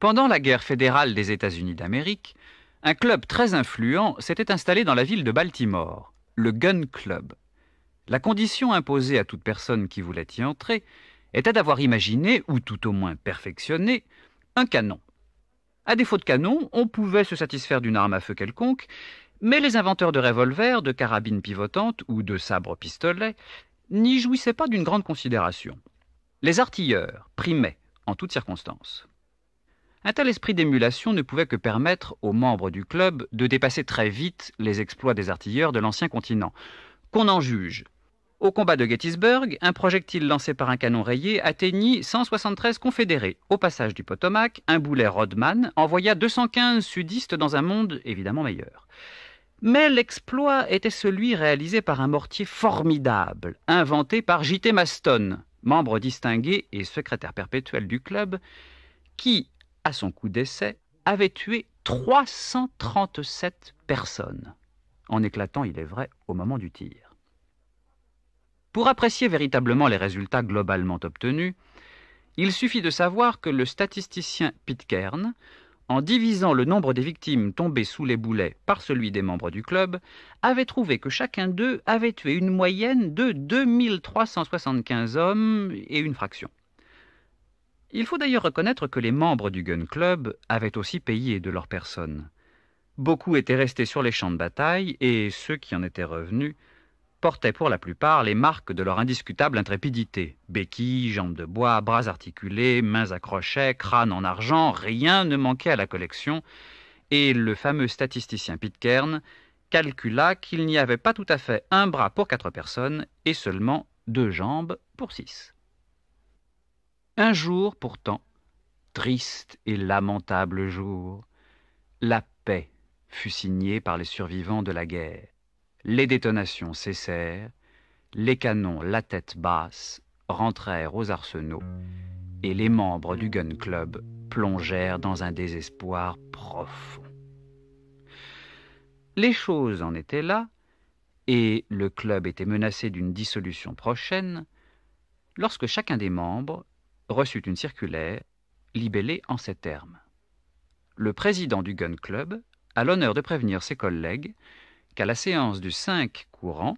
Pendant la guerre fédérale des États-Unis d'Amérique, un club très influent s'était installé dans la ville de Baltimore, le Gun Club. La condition imposée à toute personne qui voulait y entrer était d'avoir imaginé, ou tout au moins perfectionné, un canon. À défaut de canon, on pouvait se satisfaire d'une arme à feu quelconque, mais les inventeurs de revolvers, de carabines pivotantes ou de sabres pistolets n'y jouissaient pas d'une grande considération. Les artilleurs primaient en toutes circonstances un tel esprit d'émulation ne pouvait que permettre aux membres du club de dépasser très vite les exploits des artilleurs de l'ancien continent. Qu'on en juge. Au combat de Gettysburg, un projectile lancé par un canon rayé atteignit 173 confédérés. Au passage du Potomac, un boulet Rodman envoya 215 sudistes dans un monde évidemment meilleur. Mais l'exploit était celui réalisé par un mortier formidable, inventé par J.T. Maston, membre distingué et secrétaire perpétuel du club, qui, à son coup d'essai, avait tué 337 personnes, en éclatant, il est vrai, au moment du tir. Pour apprécier véritablement les résultats globalement obtenus, il suffit de savoir que le statisticien Pitcairn, en divisant le nombre des victimes tombées sous les boulets par celui des membres du club, avait trouvé que chacun d'eux avait tué une moyenne de 2375 hommes et une fraction. Il faut d'ailleurs reconnaître que les membres du Gun Club avaient aussi payé de leurs personnes. Beaucoup étaient restés sur les champs de bataille et ceux qui en étaient revenus portaient pour la plupart les marques de leur indiscutable intrépidité. Béquilles, jambes de bois, bras articulés, mains à crochets, crâne en argent, rien ne manquait à la collection, et le fameux statisticien Pitcairn calcula qu'il n'y avait pas tout à fait un bras pour quatre personnes et seulement deux jambes pour six. Un jour pourtant, triste et lamentable jour, la paix fut signée par les survivants de la guerre. Les détonations cessèrent, les canons la tête basse rentrèrent aux arsenaux et les membres du Gun Club plongèrent dans un désespoir profond. Les choses en étaient là, et le club était menacé d'une dissolution prochaine, lorsque chacun des membres reçut une circulaire libellée en ces termes. Le président du Gun Club a l'honneur de prévenir ses collègues qu'à la séance du 5 courant,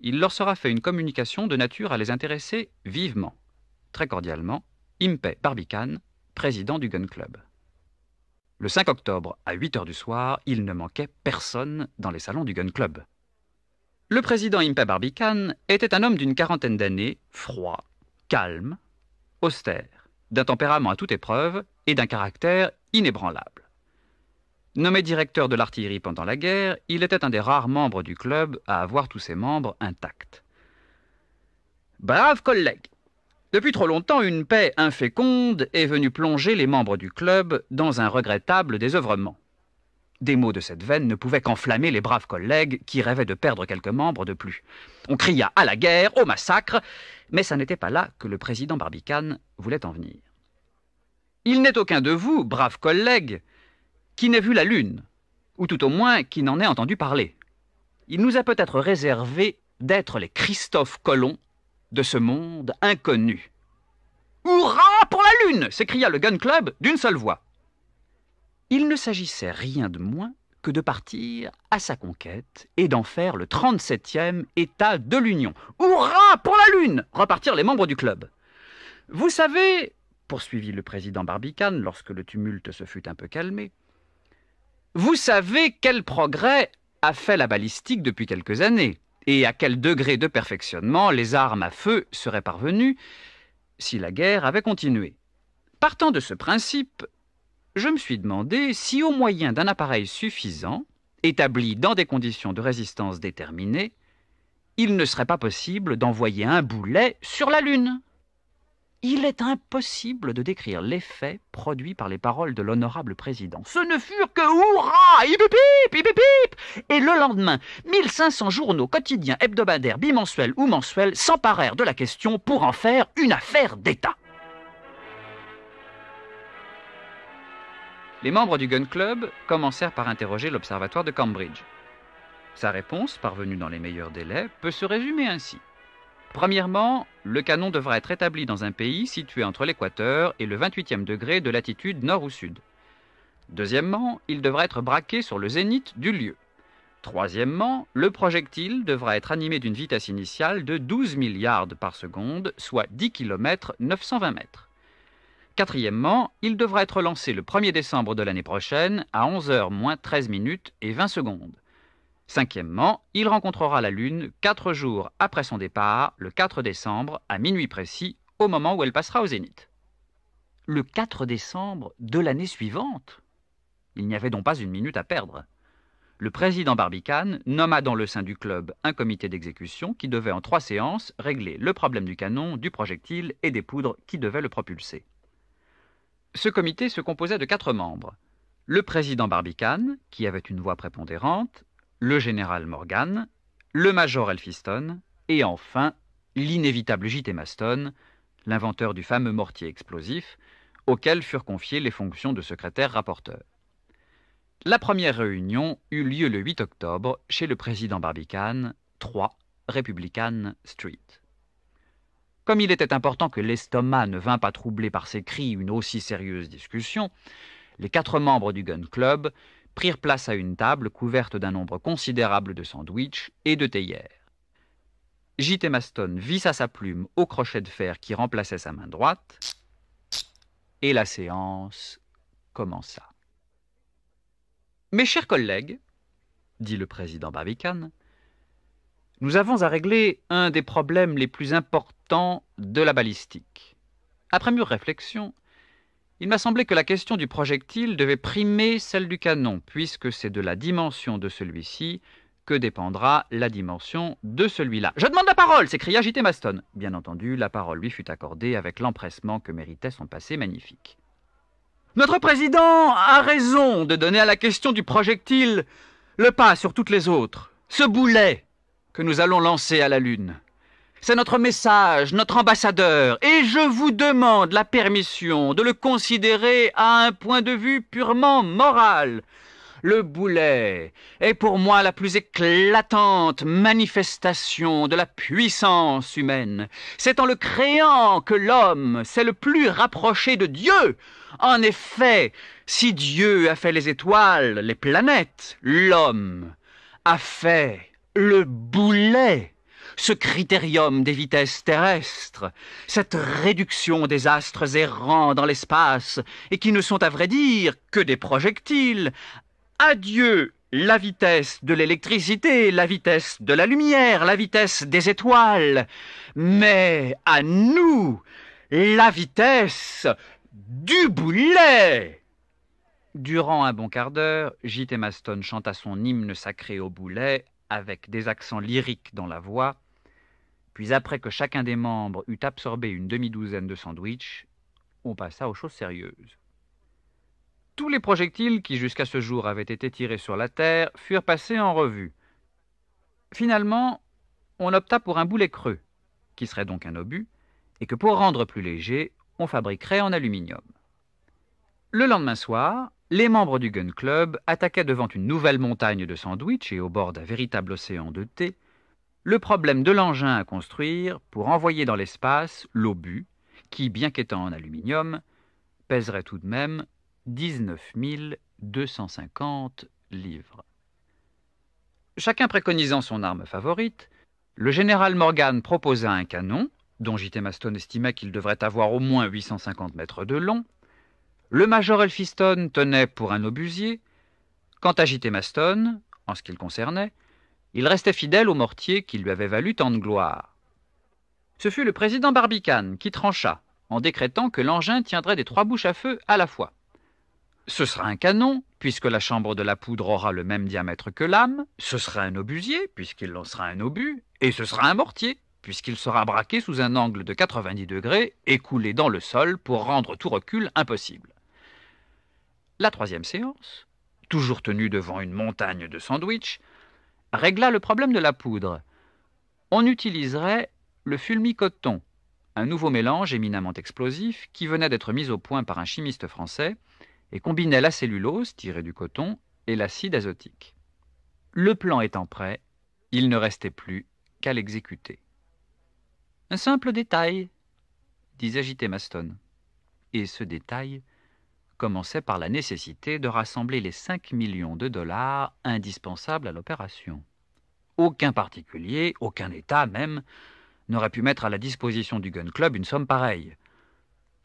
il leur sera fait une communication de nature à les intéresser vivement. Très cordialement, Impey Barbicane, président du Gun Club. Le 5 octobre, à 8 heures du soir, il ne manquait personne dans les salons du Gun Club. Le président Impey Barbicane était un homme d'une quarantaine d'années, froid, calme, austère, d'un tempérament à toute épreuve et d'un caractère inébranlable. Nommé directeur de l'artillerie pendant la guerre, il était un des rares membres du club à avoir tous ses membres intacts. Brave collègue Depuis trop longtemps, une paix inféconde est venue plonger les membres du club dans un regrettable désœuvrement. Des mots de cette veine ne pouvaient qu'enflammer les braves collègues qui rêvaient de perdre quelques membres de plus. On cria à la guerre, au massacre, mais ça n'était pas là que le président Barbicane voulait en venir. Il n'est aucun de vous, braves collègues, qui n'ait vu la Lune, ou tout au moins qui n'en ait entendu parler. Il nous a peut-être réservé d'être les Christophe Colomb de ce monde inconnu. Hurrah pour la Lune s'écria le Gun Club d'une seule voix. Il ne s'agissait rien de moins que de partir à sa conquête et d'en faire le 37e État de l'Union. Hurrah pour la Lune repartirent les membres du club. Vous savez, poursuivit le président Barbicane lorsque le tumulte se fut un peu calmé, vous savez quel progrès a fait la balistique depuis quelques années et à quel degré de perfectionnement les armes à feu seraient parvenues si la guerre avait continué. Partant de ce principe, je me suis demandé si au moyen d'un appareil suffisant, établi dans des conditions de résistance déterminées, il ne serait pas possible d'envoyer un boulet sur la Lune. Il est impossible de décrire l'effet produit par les paroles de l'honorable président. Ce ne furent que hurrah, hip hip Et le lendemain, 1500 journaux quotidiens, hebdomadaires, bimensuels ou mensuels s'emparèrent de la question pour en faire une affaire d'État. les membres du Gun Club commencèrent par interroger l'Observatoire de Cambridge. Sa réponse, parvenue dans les meilleurs délais, peut se résumer ainsi. Premièrement, le canon devra être établi dans un pays situé entre l'équateur et le 28e degré de latitude nord ou sud. Deuxièmement, il devra être braqué sur le zénith du lieu. Troisièmement, le projectile devra être animé d'une vitesse initiale de 12 milliards par seconde, soit 10 km 920 mètres. Quatrièmement, il devra être lancé le 1er décembre de l'année prochaine à 11h moins 13 minutes et 20 secondes. Cinquièmement, il rencontrera la Lune quatre jours après son départ, le 4 décembre, à minuit précis, au moment où elle passera au zénith. Le 4 décembre de l'année suivante Il n'y avait donc pas une minute à perdre. Le président Barbicane nomma dans le sein du club un comité d'exécution qui devait en trois séances régler le problème du canon, du projectile et des poudres qui devaient le propulser. Ce comité se composait de quatre membres. Le président Barbicane, qui avait une voix prépondérante, le général Morgan, le major Elphiston, et enfin l'inévitable J.T. Maston, l'inventeur du fameux mortier explosif, auquel furent confiées les fonctions de secrétaire-rapporteur. La première réunion eut lieu le 8 octobre chez le président Barbicane, 3 Republican Street. Comme il était important que l'estomac ne vînt pas troubler par ses cris une aussi sérieuse discussion, les quatre membres du Gun Club prirent place à une table couverte d'un nombre considérable de sandwichs et de théières. J.T. Maston vissa sa plume au crochet de fer qui remplaçait sa main droite, et la séance commença. Mes chers collègues, dit le président Barbicane, nous avons à régler un des problèmes les plus importants temps de la balistique. Après mûre réflexion, il m'a semblé que la question du projectile devait primer celle du canon, puisque c'est de la dimension de celui-ci que dépendra la dimension de celui-là. Je demande la parole s'écria J.T. Maston. Bien entendu, la parole lui fut accordée avec l'empressement que méritait son passé magnifique. Notre président a raison de donner à la question du projectile le pas sur toutes les autres. Ce boulet que nous allons lancer à la Lune. C'est notre message, notre ambassadeur, et je vous demande la permission de le considérer à un point de vue purement moral. Le boulet est pour moi la plus éclatante manifestation de la puissance humaine. C'est en le créant que l'homme s'est le plus rapproché de Dieu. En effet, si Dieu a fait les étoiles, les planètes, l'homme a fait le boulet ce critérium des vitesses terrestres, cette réduction des astres errants dans l'espace, et qui ne sont à vrai dire que des projectiles. Adieu la vitesse de l'électricité, la vitesse de la lumière, la vitesse des étoiles, mais à nous la vitesse du boulet. Durant un bon quart d'heure, J.T. Maston chanta son hymne sacré au boulet avec des accents lyriques dans la voix, puis après que chacun des membres eut absorbé une demi-douzaine de sandwichs, on passa aux choses sérieuses. Tous les projectiles qui jusqu'à ce jour avaient été tirés sur la Terre furent passés en revue. Finalement, on opta pour un boulet creux, qui serait donc un obus, et que pour rendre plus léger, on fabriquerait en aluminium. Le lendemain soir, les membres du Gun Club attaquaient devant une nouvelle montagne de sandwichs et au bord d'un véritable océan de thé le problème de l'engin à construire pour envoyer dans l'espace l'obus, qui, bien qu'étant en aluminium, pèserait tout de même 19 250 livres. Chacun préconisant son arme favorite, le général Morgan proposa un canon, dont J.T. Maston estimait qu'il devrait avoir au moins 850 mètres de long. Le major Elphiston tenait pour un obusier. Quant à J.T. Maston, en ce qui le concernait, il restait fidèle au mortier qui lui avait valu tant de gloire. Ce fut le président Barbicane qui trancha, en décrétant que l'engin tiendrait des trois bouches à feu à la fois. Ce sera un canon, puisque la chambre de la poudre aura le même diamètre que l'âme, ce sera un obusier, puisqu'il lancera un obus, et ce sera un mortier, puisqu'il sera braqué sous un angle de 90 degrés et coulé dans le sol pour rendre tout recul impossible. La troisième séance, toujours tenue devant une montagne de sandwichs, régla le problème de la poudre. On utiliserait le fulmicoton, un nouveau mélange éminemment explosif qui venait d'être mis au point par un chimiste français et combinait la cellulose tirée du coton et l'acide azotique. Le plan étant prêt, il ne restait plus qu'à l'exécuter. Un simple détail, disait J.T. Maston. Et ce détail, commençait par la nécessité de rassembler les 5 millions de dollars indispensables à l'opération. Aucun particulier, aucun État même, n'aurait pu mettre à la disposition du Gun Club une somme pareille.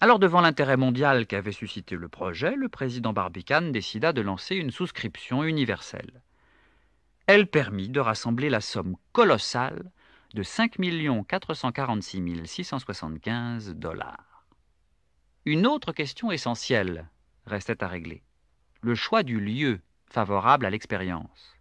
Alors devant l'intérêt mondial qu'avait suscité le projet, le président Barbicane décida de lancer une souscription universelle. Elle permit de rassembler la somme colossale de 5 446 675 dollars. Une autre question essentielle restait à régler. Le choix du lieu favorable à l'expérience.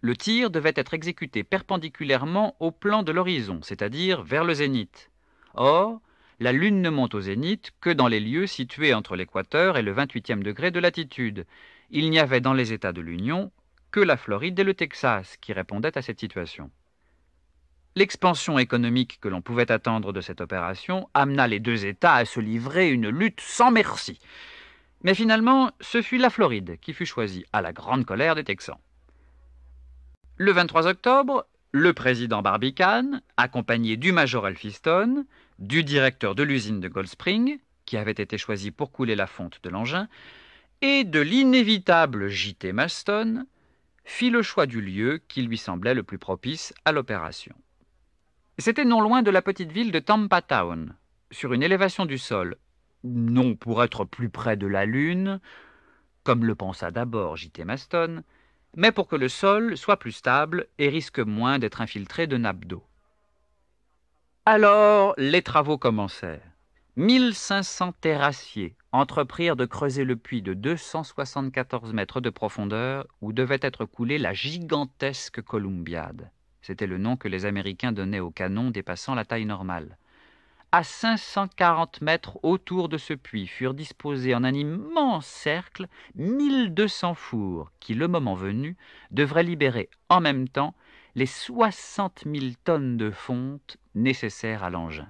Le tir devait être exécuté perpendiculairement au plan de l'horizon, c'est-à-dire vers le zénith. Or, la Lune ne monte au zénith que dans les lieux situés entre l'équateur et le 28e degré de latitude. Il n'y avait dans les États de l'Union que la Floride et le Texas qui répondaient à cette situation. L'expansion économique que l'on pouvait attendre de cette opération amena les deux États à se livrer une lutte sans merci. Mais finalement, ce fut la Floride qui fut choisie, à la grande colère des Texans. Le 23 octobre, le président Barbicane, accompagné du major Alphiston, du directeur de l'usine de Gold Spring, qui avait été choisi pour couler la fonte de l'engin, et de l'inévitable J.T. Maston, fit le choix du lieu qui lui semblait le plus propice à l'opération. C'était non loin de la petite ville de Tampa Town, sur une élévation du sol, non pour être plus près de la Lune, comme le pensa d'abord J.T. Maston, mais pour que le sol soit plus stable et risque moins d'être infiltré de nappes d'eau. Alors, les travaux commencèrent. 1500 terrassiers entreprirent de creuser le puits de 274 mètres de profondeur où devait être coulée la gigantesque Columbiade. C'était le nom que les Américains donnaient aux canons dépassant la taille normale. À 540 mètres autour de ce puits furent disposés en un immense cercle 1200 fours qui, le moment venu, devraient libérer en même temps les 60 000 tonnes de fonte nécessaires à l'engin.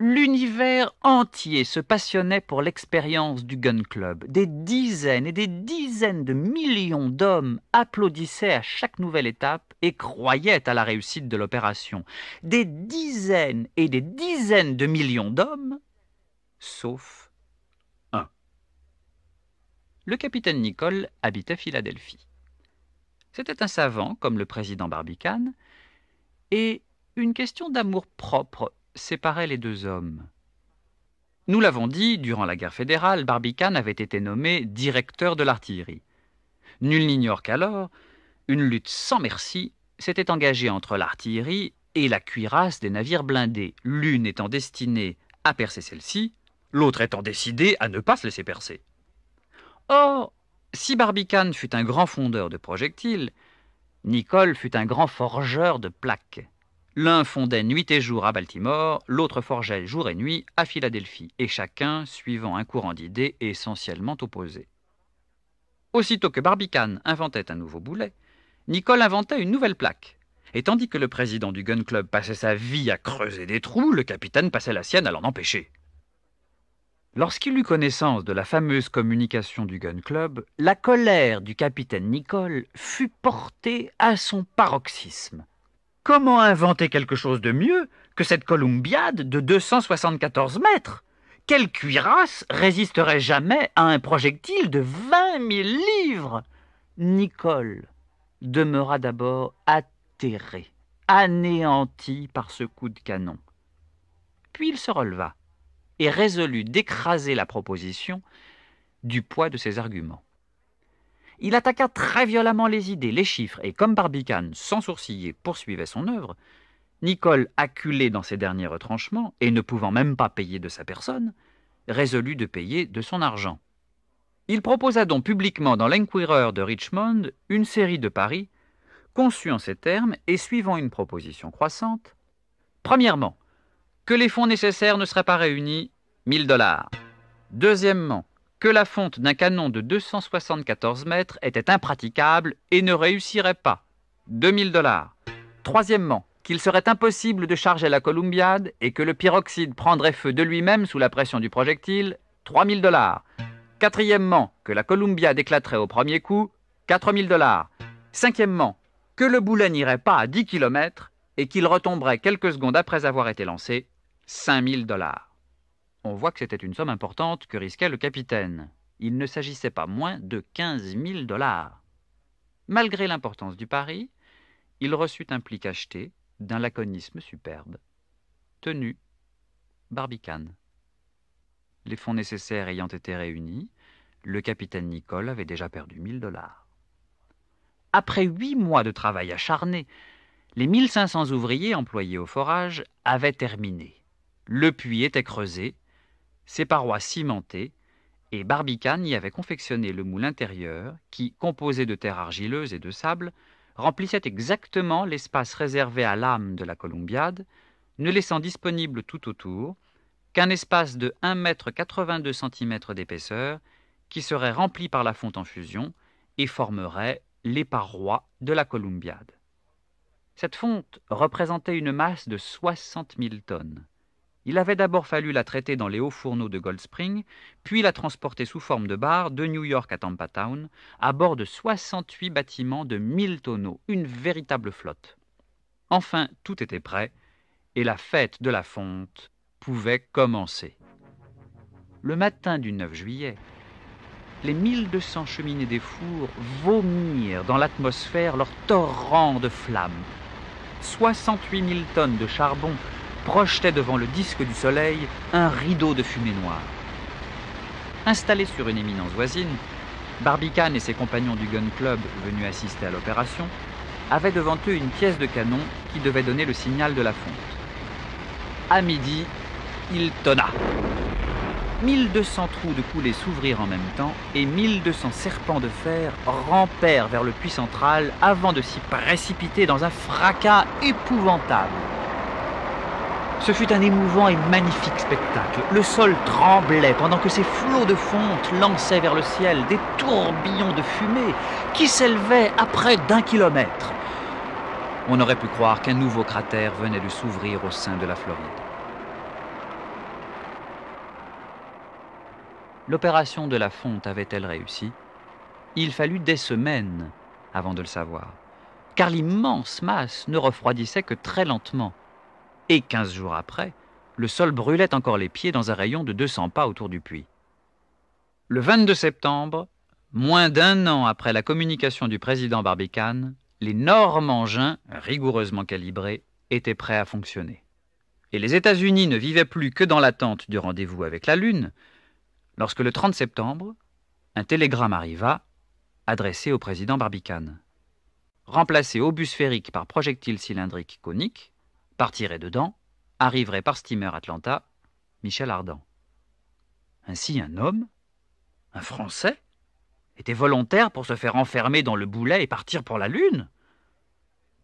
L'univers entier se passionnait pour l'expérience du Gun Club. Des dizaines et des dizaines de millions d'hommes applaudissaient à chaque nouvelle étape et croyaient à la réussite de l'opération. Des dizaines et des dizaines de millions d'hommes, sauf un. Le capitaine Nicole habitait Philadelphie. C'était un savant, comme le président Barbicane, et une question d'amour propre séparait les deux hommes. Nous l'avons dit, durant la guerre fédérale, Barbicane avait été nommé directeur de l'artillerie. Nul n'ignore qu'alors, une lutte sans merci s'était engagée entre l'artillerie et la cuirasse des navires blindés, l'une étant destinée à percer celle-ci, l'autre étant décidée à ne pas se laisser percer. Or, si Barbicane fut un grand fondeur de projectiles, Nicole fut un grand forgeur de plaques. L'un fondait nuit et jour à Baltimore, l'autre forgeait jour et nuit à Philadelphie, et chacun suivant un courant d'idées essentiellement opposé. Aussitôt que Barbicane inventait un nouveau boulet, Nicole inventait une nouvelle plaque. Et tandis que le président du Gun Club passait sa vie à creuser des trous, le capitaine passait la sienne à l'en empêcher. Lorsqu'il eut connaissance de la fameuse communication du Gun Club, la colère du capitaine Nicole fut portée à son paroxysme. Comment inventer quelque chose de mieux que cette columbiade de 274 mètres Quelle cuirasse résisterait jamais à un projectile de 20 000 livres Nicole demeura d'abord atterré, anéanti par ce coup de canon. Puis il se releva et résolut d'écraser la proposition du poids de ses arguments. Il attaqua très violemment les idées, les chiffres, et comme Barbicane, sans sourciller, poursuivait son œuvre, Nicole, acculé dans ses derniers retranchements, et ne pouvant même pas payer de sa personne, résolut de payer de son argent. Il proposa donc publiquement dans l'Enquirer de Richmond une série de paris, conçue en ces termes et suivant une proposition croissante. Premièrement, que les fonds nécessaires ne seraient pas réunis, 1000 dollars. Deuxièmement, que la fonte d'un canon de 274 mètres était impraticable et ne réussirait pas. 2000 dollars. Troisièmement, qu'il serait impossible de charger la Columbiade et que le pyroxyde prendrait feu de lui-même sous la pression du projectile. 3000 dollars. Quatrièmement, que la Columbiade éclaterait au premier coup. 4000 dollars. Cinquièmement, que le boulet n'irait pas à 10 km et qu'il retomberait quelques secondes après avoir été lancé. 5000 dollars on voit que c'était une somme importante que risquait le capitaine. Il ne s'agissait pas moins de quinze mille dollars. Malgré l'importance du pari, il reçut un pli acheté d'un laconisme superbe. Tenu, Barbicane. Les fonds nécessaires ayant été réunis, le capitaine Nicole avait déjà perdu mille dollars. Après huit mois de travail acharné, les 1500 ouvriers employés au forage avaient terminé. Le puits était creusé, ses parois cimentées, et Barbicane y avait confectionné le moule intérieur qui, composé de terre argileuse et de sable, remplissait exactement l'espace réservé à l'âme de la Columbiade, ne laissant disponible tout autour qu'un espace de 1,82 cm d'épaisseur qui serait rempli par la fonte en fusion et formerait les parois de la Columbiade. Cette fonte représentait une masse de 60 000 tonnes. Il avait d'abord fallu la traiter dans les hauts fourneaux de Gold Spring, puis la transporter sous forme de bar de New York à Tampa Town, à bord de 68 bâtiments de 1000 tonneaux, une véritable flotte. Enfin, tout était prêt, et la fête de la fonte pouvait commencer. Le matin du 9 juillet, les 1200 cheminées des fours vomirent dans l'atmosphère leur torrent de flammes. 68 000 tonnes de charbon projetait devant le disque du soleil un rideau de fumée noire. Installé sur une éminence voisine, Barbicane et ses compagnons du Gun Club, venus assister à l'opération, avaient devant eux une pièce de canon qui devait donner le signal de la fonte. À midi, il tonna. 1200 trous de coulée s'ouvrirent en même temps et 1200 serpents de fer rampèrent vers le puits central avant de s'y précipiter dans un fracas épouvantable. Ce fut un émouvant et magnifique spectacle. Le sol tremblait pendant que ces flots de fonte lançaient vers le ciel des tourbillons de fumée qui s'élevaient à près d'un kilomètre. On aurait pu croire qu'un nouveau cratère venait de s'ouvrir au sein de la Floride. L'opération de la fonte avait-elle réussi Il fallut des semaines avant de le savoir, car l'immense masse ne refroidissait que très lentement et quinze jours après, le sol brûlait encore les pieds dans un rayon de 200 pas autour du puits. Le 22 septembre, moins d'un an après la communication du président Barbicane, l'énorme engin, rigoureusement calibré, était prêt à fonctionner. Et les États-Unis ne vivaient plus que dans l'attente du rendez-vous avec la Lune, lorsque le 30 septembre, un télégramme arriva, adressé au président Barbicane. remplacé obus sphérique par projectile cylindrique conique, partirait dedans, arriverait par steamer Atlanta, Michel Ardan. Ainsi un homme, un Français, était volontaire pour se faire enfermer dans le boulet et partir pour la Lune.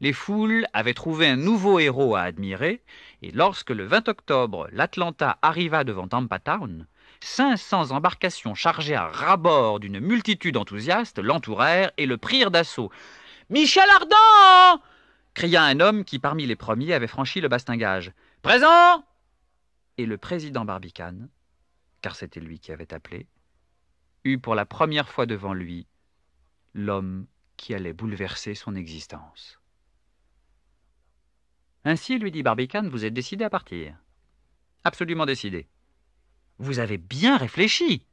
Les foules avaient trouvé un nouveau héros à admirer, et lorsque le 20 octobre l'Atlanta arriva devant Tampa Town, 500 embarcations chargées à rabord d'une multitude enthousiaste l'entourèrent et le prirent d'assaut. Michel Ardan cria un homme qui, parmi les premiers, avait franchi le bastingage. Présent Et le président Barbicane, car c'était lui qui avait appelé, eut pour la première fois devant lui l'homme qui allait bouleverser son existence. Ainsi, lui dit Barbicane, vous êtes décidé à partir. Absolument décidé. Vous avez bien réfléchi.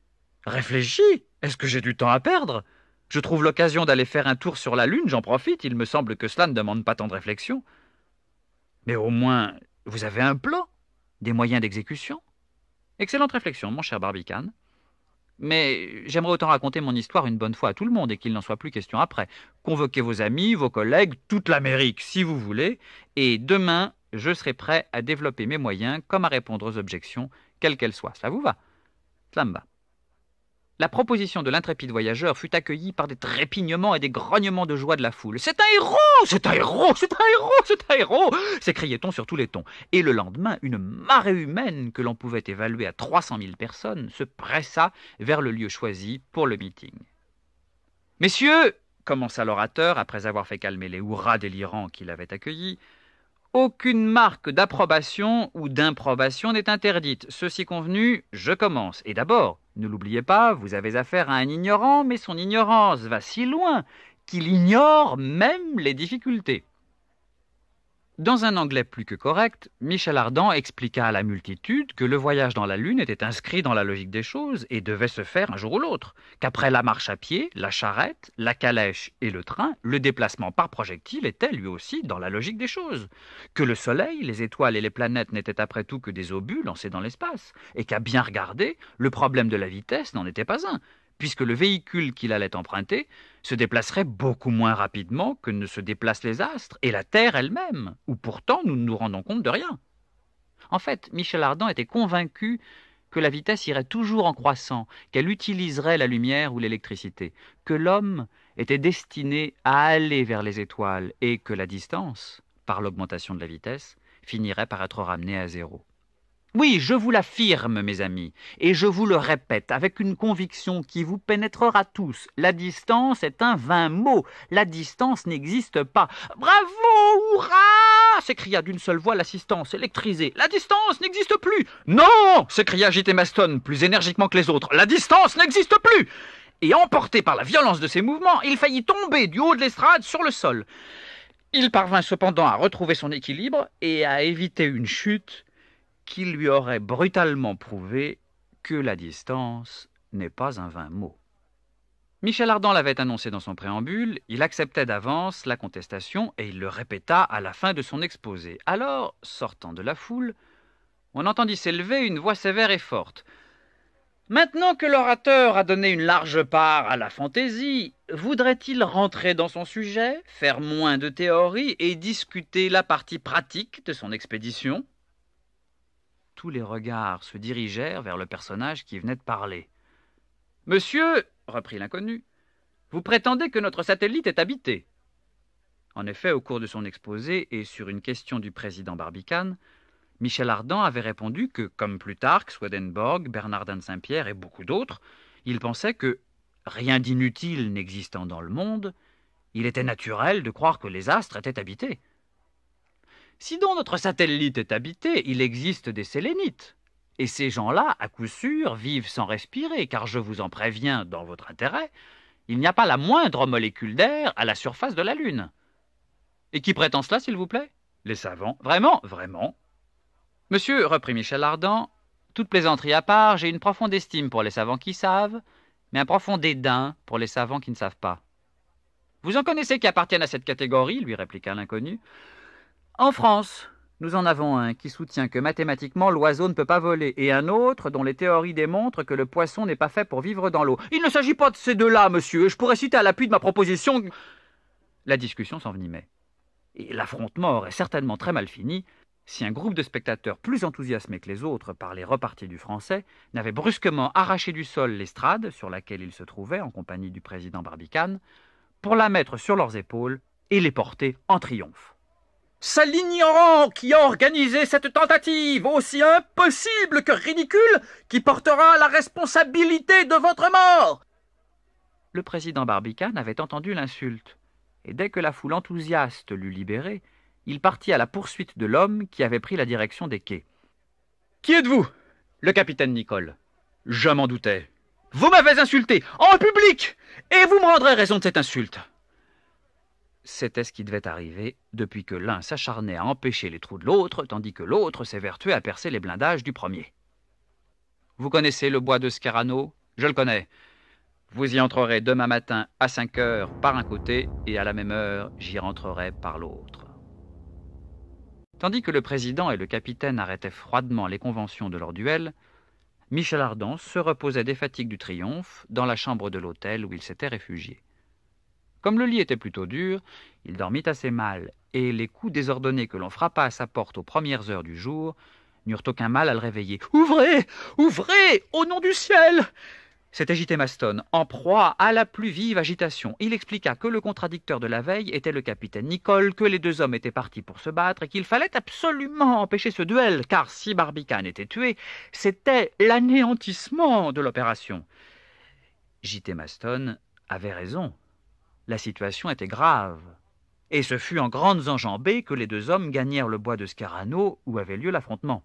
Réfléchi Est-ce que j'ai du temps à perdre je trouve l'occasion d'aller faire un tour sur la Lune, j'en profite, il me semble que cela ne demande pas tant de réflexion. Mais au moins, vous avez un plan, des moyens d'exécution. Excellente réflexion, mon cher Barbicane. Mais j'aimerais autant raconter mon histoire une bonne fois à tout le monde et qu'il n'en soit plus question après. Convoquez vos amis, vos collègues, toute l'Amérique si vous voulez, et demain, je serai prêt à développer mes moyens comme à répondre aux objections, quelles qu'elles soient. Cela vous va Cela me va. La proposition de l'intrépide voyageur fut accueillie par des trépignements et des grognements de joie de la foule. C'est un héros C'est un héros C'est un héros C'est un héros s'écriait-on sur tous les tons. Et le lendemain, une marée humaine que l'on pouvait évaluer à trois cent mille personnes se pressa vers le lieu choisi pour le meeting. Messieurs, commença l'orateur après avoir fait calmer les hurrahs délirants qui l'avaient accueilli, aucune marque d'approbation ou d'improbation n'est interdite. Ceci convenu, je commence. Et d'abord, ne l'oubliez pas, vous avez affaire à un ignorant, mais son ignorance va si loin qu'il ignore même les difficultés. Dans un anglais plus que correct, Michel Ardan expliqua à la multitude que le voyage dans la Lune était inscrit dans la logique des choses et devait se faire un jour ou l'autre, qu'après la marche à pied, la charrette, la calèche et le train, le déplacement par projectile était lui aussi dans la logique des choses, que le Soleil, les étoiles et les planètes n'étaient après tout que des obus lancés dans l'espace, et qu'à bien regarder, le problème de la vitesse n'en était pas un, puisque le véhicule qu'il allait emprunter se déplacerait beaucoup moins rapidement que ne se déplacent les astres et la Terre elle-même, où pourtant nous ne nous rendons compte de rien. En fait, Michel Ardan était convaincu que la vitesse irait toujours en croissant, qu'elle utiliserait la lumière ou l'électricité, que l'homme était destiné à aller vers les étoiles et que la distance, par l'augmentation de la vitesse, finirait par être ramenée à zéro. Oui, je vous l'affirme, mes amis, et je vous le répète avec une conviction qui vous pénétrera tous. La distance est un vain mot. La distance n'existe pas. Bravo, hurrah s'écria d'une seule voix l'assistance, électrisée. La distance n'existe plus Non s'écria J.T. Maston, plus énergiquement que les autres. La distance n'existe plus Et emporté par la violence de ses mouvements, il faillit tomber du haut de l'estrade sur le sol. Il parvint cependant à retrouver son équilibre et à éviter une chute qui lui aurait brutalement prouvé que la distance n'est pas un vain mot. Michel Ardan l'avait annoncé dans son préambule, il acceptait d'avance la contestation et il le répéta à la fin de son exposé. Alors, sortant de la foule, on entendit s'élever une voix sévère et forte. Maintenant que l'orateur a donné une large part à la fantaisie, voudrait-il rentrer dans son sujet, faire moins de théorie et discuter la partie pratique de son expédition tous les regards se dirigèrent vers le personnage qui venait de parler. Monsieur, reprit l'inconnu, vous prétendez que notre satellite est habité. En effet, au cours de son exposé et sur une question du président Barbicane, Michel Ardan avait répondu que, comme Plutarque, Swedenborg, Bernardin de Saint-Pierre et beaucoup d'autres, il pensait que, rien d'inutile n'existant dans le monde, il était naturel de croire que les astres étaient habités. Si donc notre satellite est habité, il existe des sélénites. Et ces gens-là, à coup sûr, vivent sans respirer, car je vous en préviens, dans votre intérêt, il n'y a pas la moindre molécule d'air à la surface de la Lune. Et qui prétend cela, s'il vous plaît Les savants. Vraiment, vraiment. Monsieur, reprit Michel Ardan, toute plaisanterie à part, j'ai une profonde estime pour les savants qui savent, mais un profond dédain pour les savants qui ne savent pas. Vous en connaissez qui appartiennent à cette catégorie, lui répliqua l'inconnu. En France, nous en avons un qui soutient que mathématiquement l'oiseau ne peut pas voler, et un autre dont les théories démontrent que le poisson n'est pas fait pour vivre dans l'eau. Il ne s'agit pas de ces deux-là, monsieur, je pourrais citer à l'appui de ma proposition. La discussion s'envenimait. Et l'affrontement aurait certainement très mal fini si un groupe de spectateurs plus enthousiasmés que les autres par les reparties du français n'avait brusquement arraché du sol l'estrade sur laquelle ils se trouvaient en compagnie du président Barbicane pour la mettre sur leurs épaules et les porter en triomphe. C'est l'ignorant qui a organisé cette tentative, aussi impossible que ridicule, qui portera la responsabilité de votre mort. Le président Barbicane avait entendu l'insulte, et dès que la foule enthousiaste l'eut libéré, il partit à la poursuite de l'homme qui avait pris la direction des quais. Qui êtes-vous Le capitaine Nicole. Je m'en doutais. Vous m'avez insulté, en public, et vous me rendrez raison de cette insulte. C'était ce qui devait arriver, depuis que l'un s'acharnait à empêcher les trous de l'autre, tandis que l'autre s'évertuait à percer les blindages du premier. Vous connaissez le bois de Scarano Je le connais. Vous y entrerez demain matin à 5 heures par un côté, et à la même heure, j'y rentrerai par l'autre. Tandis que le président et le capitaine arrêtaient froidement les conventions de leur duel, Michel Ardan se reposait des fatigues du triomphe dans la chambre de l'hôtel où il s'était réfugié. Comme le lit était plutôt dur, il dormit assez mal, et les coups désordonnés que l'on frappa à sa porte aux premières heures du jour n'eurent aucun mal à le réveiller. Ouvrez Ouvrez Au nom du ciel C'était J.T. Maston, en proie à la plus vive agitation. Il expliqua que le contradicteur de la veille était le capitaine Nicole, que les deux hommes étaient partis pour se battre et qu'il fallait absolument empêcher ce duel, car si Barbicane était tué, c'était l'anéantissement de l'opération. J.T. Maston avait raison. La situation était grave. Et ce fut en grandes enjambées que les deux hommes gagnèrent le bois de Scarano où avait lieu l'affrontement.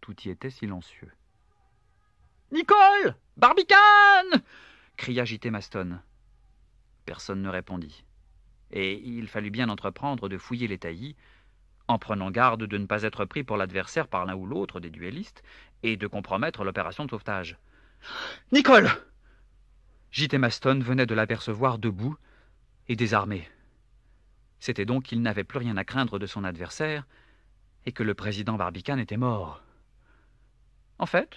Tout y était silencieux. Nicole Barbicane cria J.T. Maston. Personne ne répondit. Et il fallut bien entreprendre de fouiller les taillis, en prenant garde de ne pas être pris pour l'adversaire par l'un ou l'autre des duellistes et de compromettre l'opération de sauvetage. Nicole J.T. Maston venait de l'apercevoir debout et désarmé. C'était donc qu'il n'avait plus rien à craindre de son adversaire et que le président Barbicane était mort. En fait,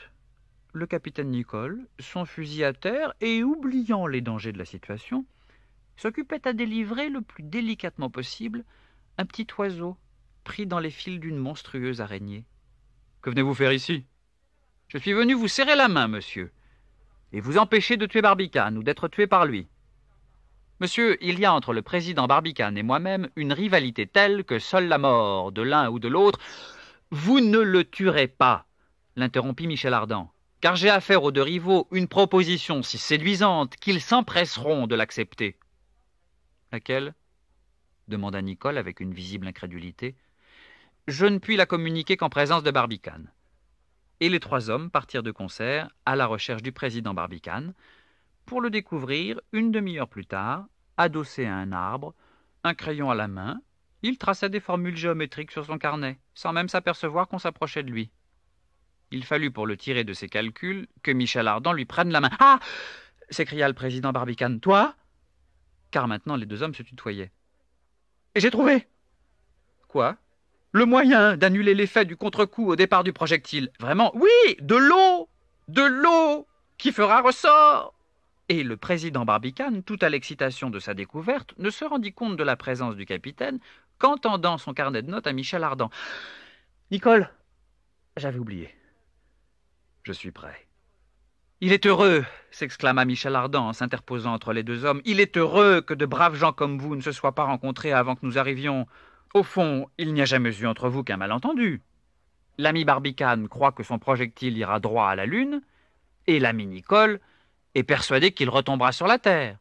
le capitaine Nicoll, son fusil à terre et oubliant les dangers de la situation, s'occupait à délivrer le plus délicatement possible un petit oiseau pris dans les fils d'une monstrueuse araignée. Que venez-vous faire ici Je suis venu vous serrer la main, monsieur, et vous empêcher de tuer Barbicane ou d'être tué par lui. Monsieur, il y a entre le président Barbicane et moi-même une rivalité telle que seule la mort de l'un ou de l'autre. Vous ne le tuerez pas, l'interrompit Michel Ardan, car j'ai affaire aux deux rivaux une proposition si séduisante qu'ils s'empresseront de l'accepter. Laquelle demanda Nicole avec une visible incrédulité. Je ne puis la communiquer qu'en présence de Barbicane et les trois hommes partirent de concert à la recherche du président Barbicane, pour le découvrir une demi-heure plus tard, adossé à un arbre, un crayon à la main, il traça des formules géométriques sur son carnet, sans même s'apercevoir qu'on s'approchait de lui. Il fallut pour le tirer de ses calculs que Michel Ardan lui prenne la main. Ah s'écria le président Barbicane. Toi Car maintenant les deux hommes se tutoyaient. Et J'ai trouvé Quoi le moyen d'annuler l'effet du contre-coup au départ du projectile. Vraiment, oui, de l'eau De l'eau qui fera ressort Et le président Barbicane, tout à l'excitation de sa découverte, ne se rendit compte de la présence du capitaine qu'en tendant son carnet de notes à Michel Ardan. Nicole, j'avais oublié. Je suis prêt. Il est heureux, s'exclama Michel Ardan en s'interposant entre les deux hommes. Il est heureux que de braves gens comme vous ne se soient pas rencontrés avant que nous arrivions. Au fond, il n'y a jamais eu entre vous qu'un malentendu. L'ami Barbicane croit que son projectile ira droit à la Lune, et l'ami Nicole est persuadé qu'il retombera sur la Terre.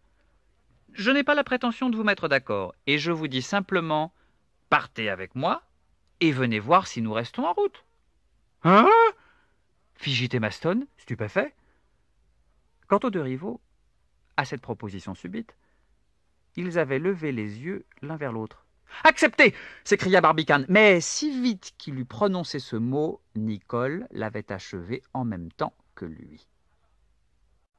Je n'ai pas la prétention de vous mettre d'accord, et je vous dis simplement partez avec moi et venez voir si nous restons en route. Hein figitait Maston, stupéfait. Quant aux deux rivaux, à cette proposition subite, ils avaient levé les yeux l'un vers l'autre. Accepté s'écria Barbicane. Mais si vite qu'il eut prononcé ce mot, Nicole l'avait achevé en même temps que lui.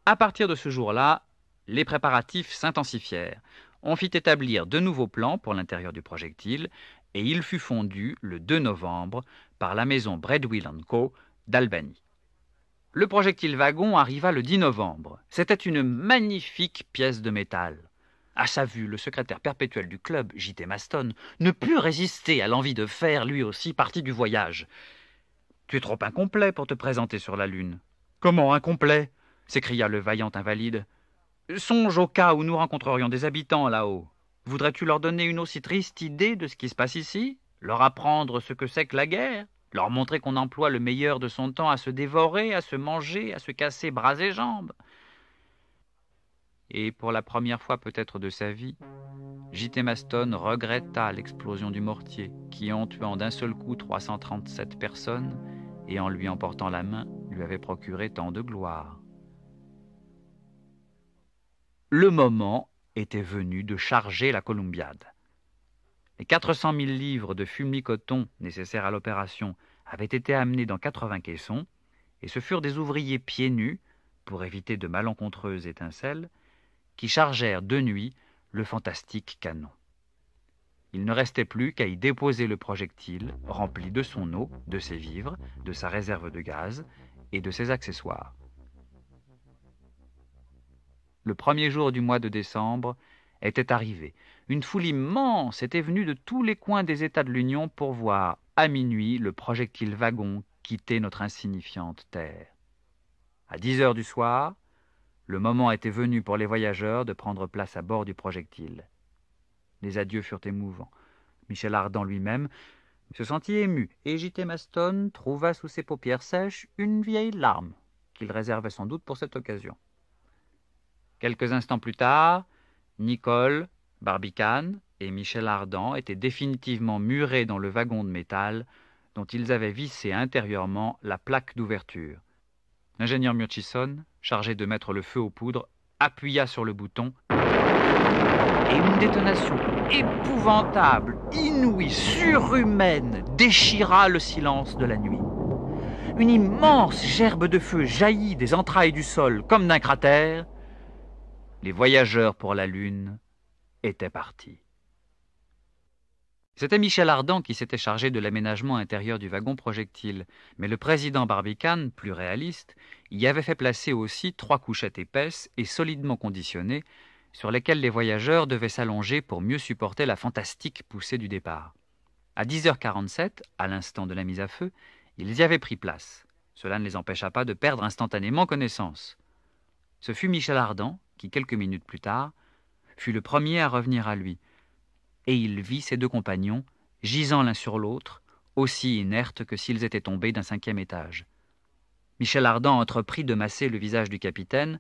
À partir de ce jour-là, les préparatifs s'intensifièrent. On fit établir de nouveaux plans pour l'intérieur du projectile et il fut fondu le 2 novembre par la maison Breadwill Co. d'Albany. Le projectile wagon arriva le 10 novembre. C'était une magnifique pièce de métal, à sa vue, le secrétaire perpétuel du club, J.T. Maston, ne put résister à l'envie de faire lui aussi partie du voyage. Tu es trop incomplet pour te présenter sur la Lune. Comment incomplet s'écria le vaillant invalide. Songe au cas où nous rencontrerions des habitants là-haut. Voudrais-tu leur donner une aussi triste idée de ce qui se passe ici Leur apprendre ce que c'est que la guerre Leur montrer qu'on emploie le meilleur de son temps à se dévorer, à se manger, à se casser bras et jambes et pour la première fois peut-être de sa vie, J.T. Maston regretta l'explosion du mortier qui, en tuant d'un seul coup 337 personnes et en lui emportant la main, lui avait procuré tant de gloire. Le moment était venu de charger la Columbiade. Les 400 000 livres de fumicoton nécessaires à l'opération avaient été amenés dans 80 caissons, et ce furent des ouvriers pieds nus, pour éviter de malencontreuses étincelles, qui chargèrent de nuit le fantastique canon. Il ne restait plus qu'à y déposer le projectile rempli de son eau, de ses vivres, de sa réserve de gaz et de ses accessoires. Le premier jour du mois de décembre était arrivé. Une foule immense était venue de tous les coins des États de l'Union pour voir, à minuit, le projectile wagon quitter notre insignifiante terre. À dix heures du soir, le moment était venu pour les voyageurs de prendre place à bord du projectile. Les adieux furent émouvants. Michel Ardan lui-même se sentit ému, et J.T. Maston trouva sous ses paupières sèches une vieille larme, qu'il réservait sans doute pour cette occasion. Quelques instants plus tard, Nicole, Barbicane et Michel Ardan étaient définitivement murés dans le wagon de métal dont ils avaient vissé intérieurement la plaque d'ouverture. L'ingénieur Murchison chargé de mettre le feu aux poudres, appuya sur le bouton et une détonation épouvantable, inouïe, surhumaine déchira le silence de la nuit. Une immense gerbe de feu jaillit des entrailles du sol comme d'un cratère. Les voyageurs pour la Lune étaient partis. C'était Michel Ardan qui s'était chargé de l'aménagement intérieur du wagon projectile, mais le président Barbicane, plus réaliste, y avait fait placer aussi trois couchettes épaisses et solidement conditionnées, sur lesquelles les voyageurs devaient s'allonger pour mieux supporter la fantastique poussée du départ. À 10h47, à l'instant de la mise à feu, ils y avaient pris place. Cela ne les empêcha pas de perdre instantanément connaissance. Ce fut Michel Ardan qui, quelques minutes plus tard, fut le premier à revenir à lui, et il vit ses deux compagnons, gisant l'un sur l'autre, aussi inertes que s'ils étaient tombés d'un cinquième étage. Michel Ardan entreprit de masser le visage du capitaine,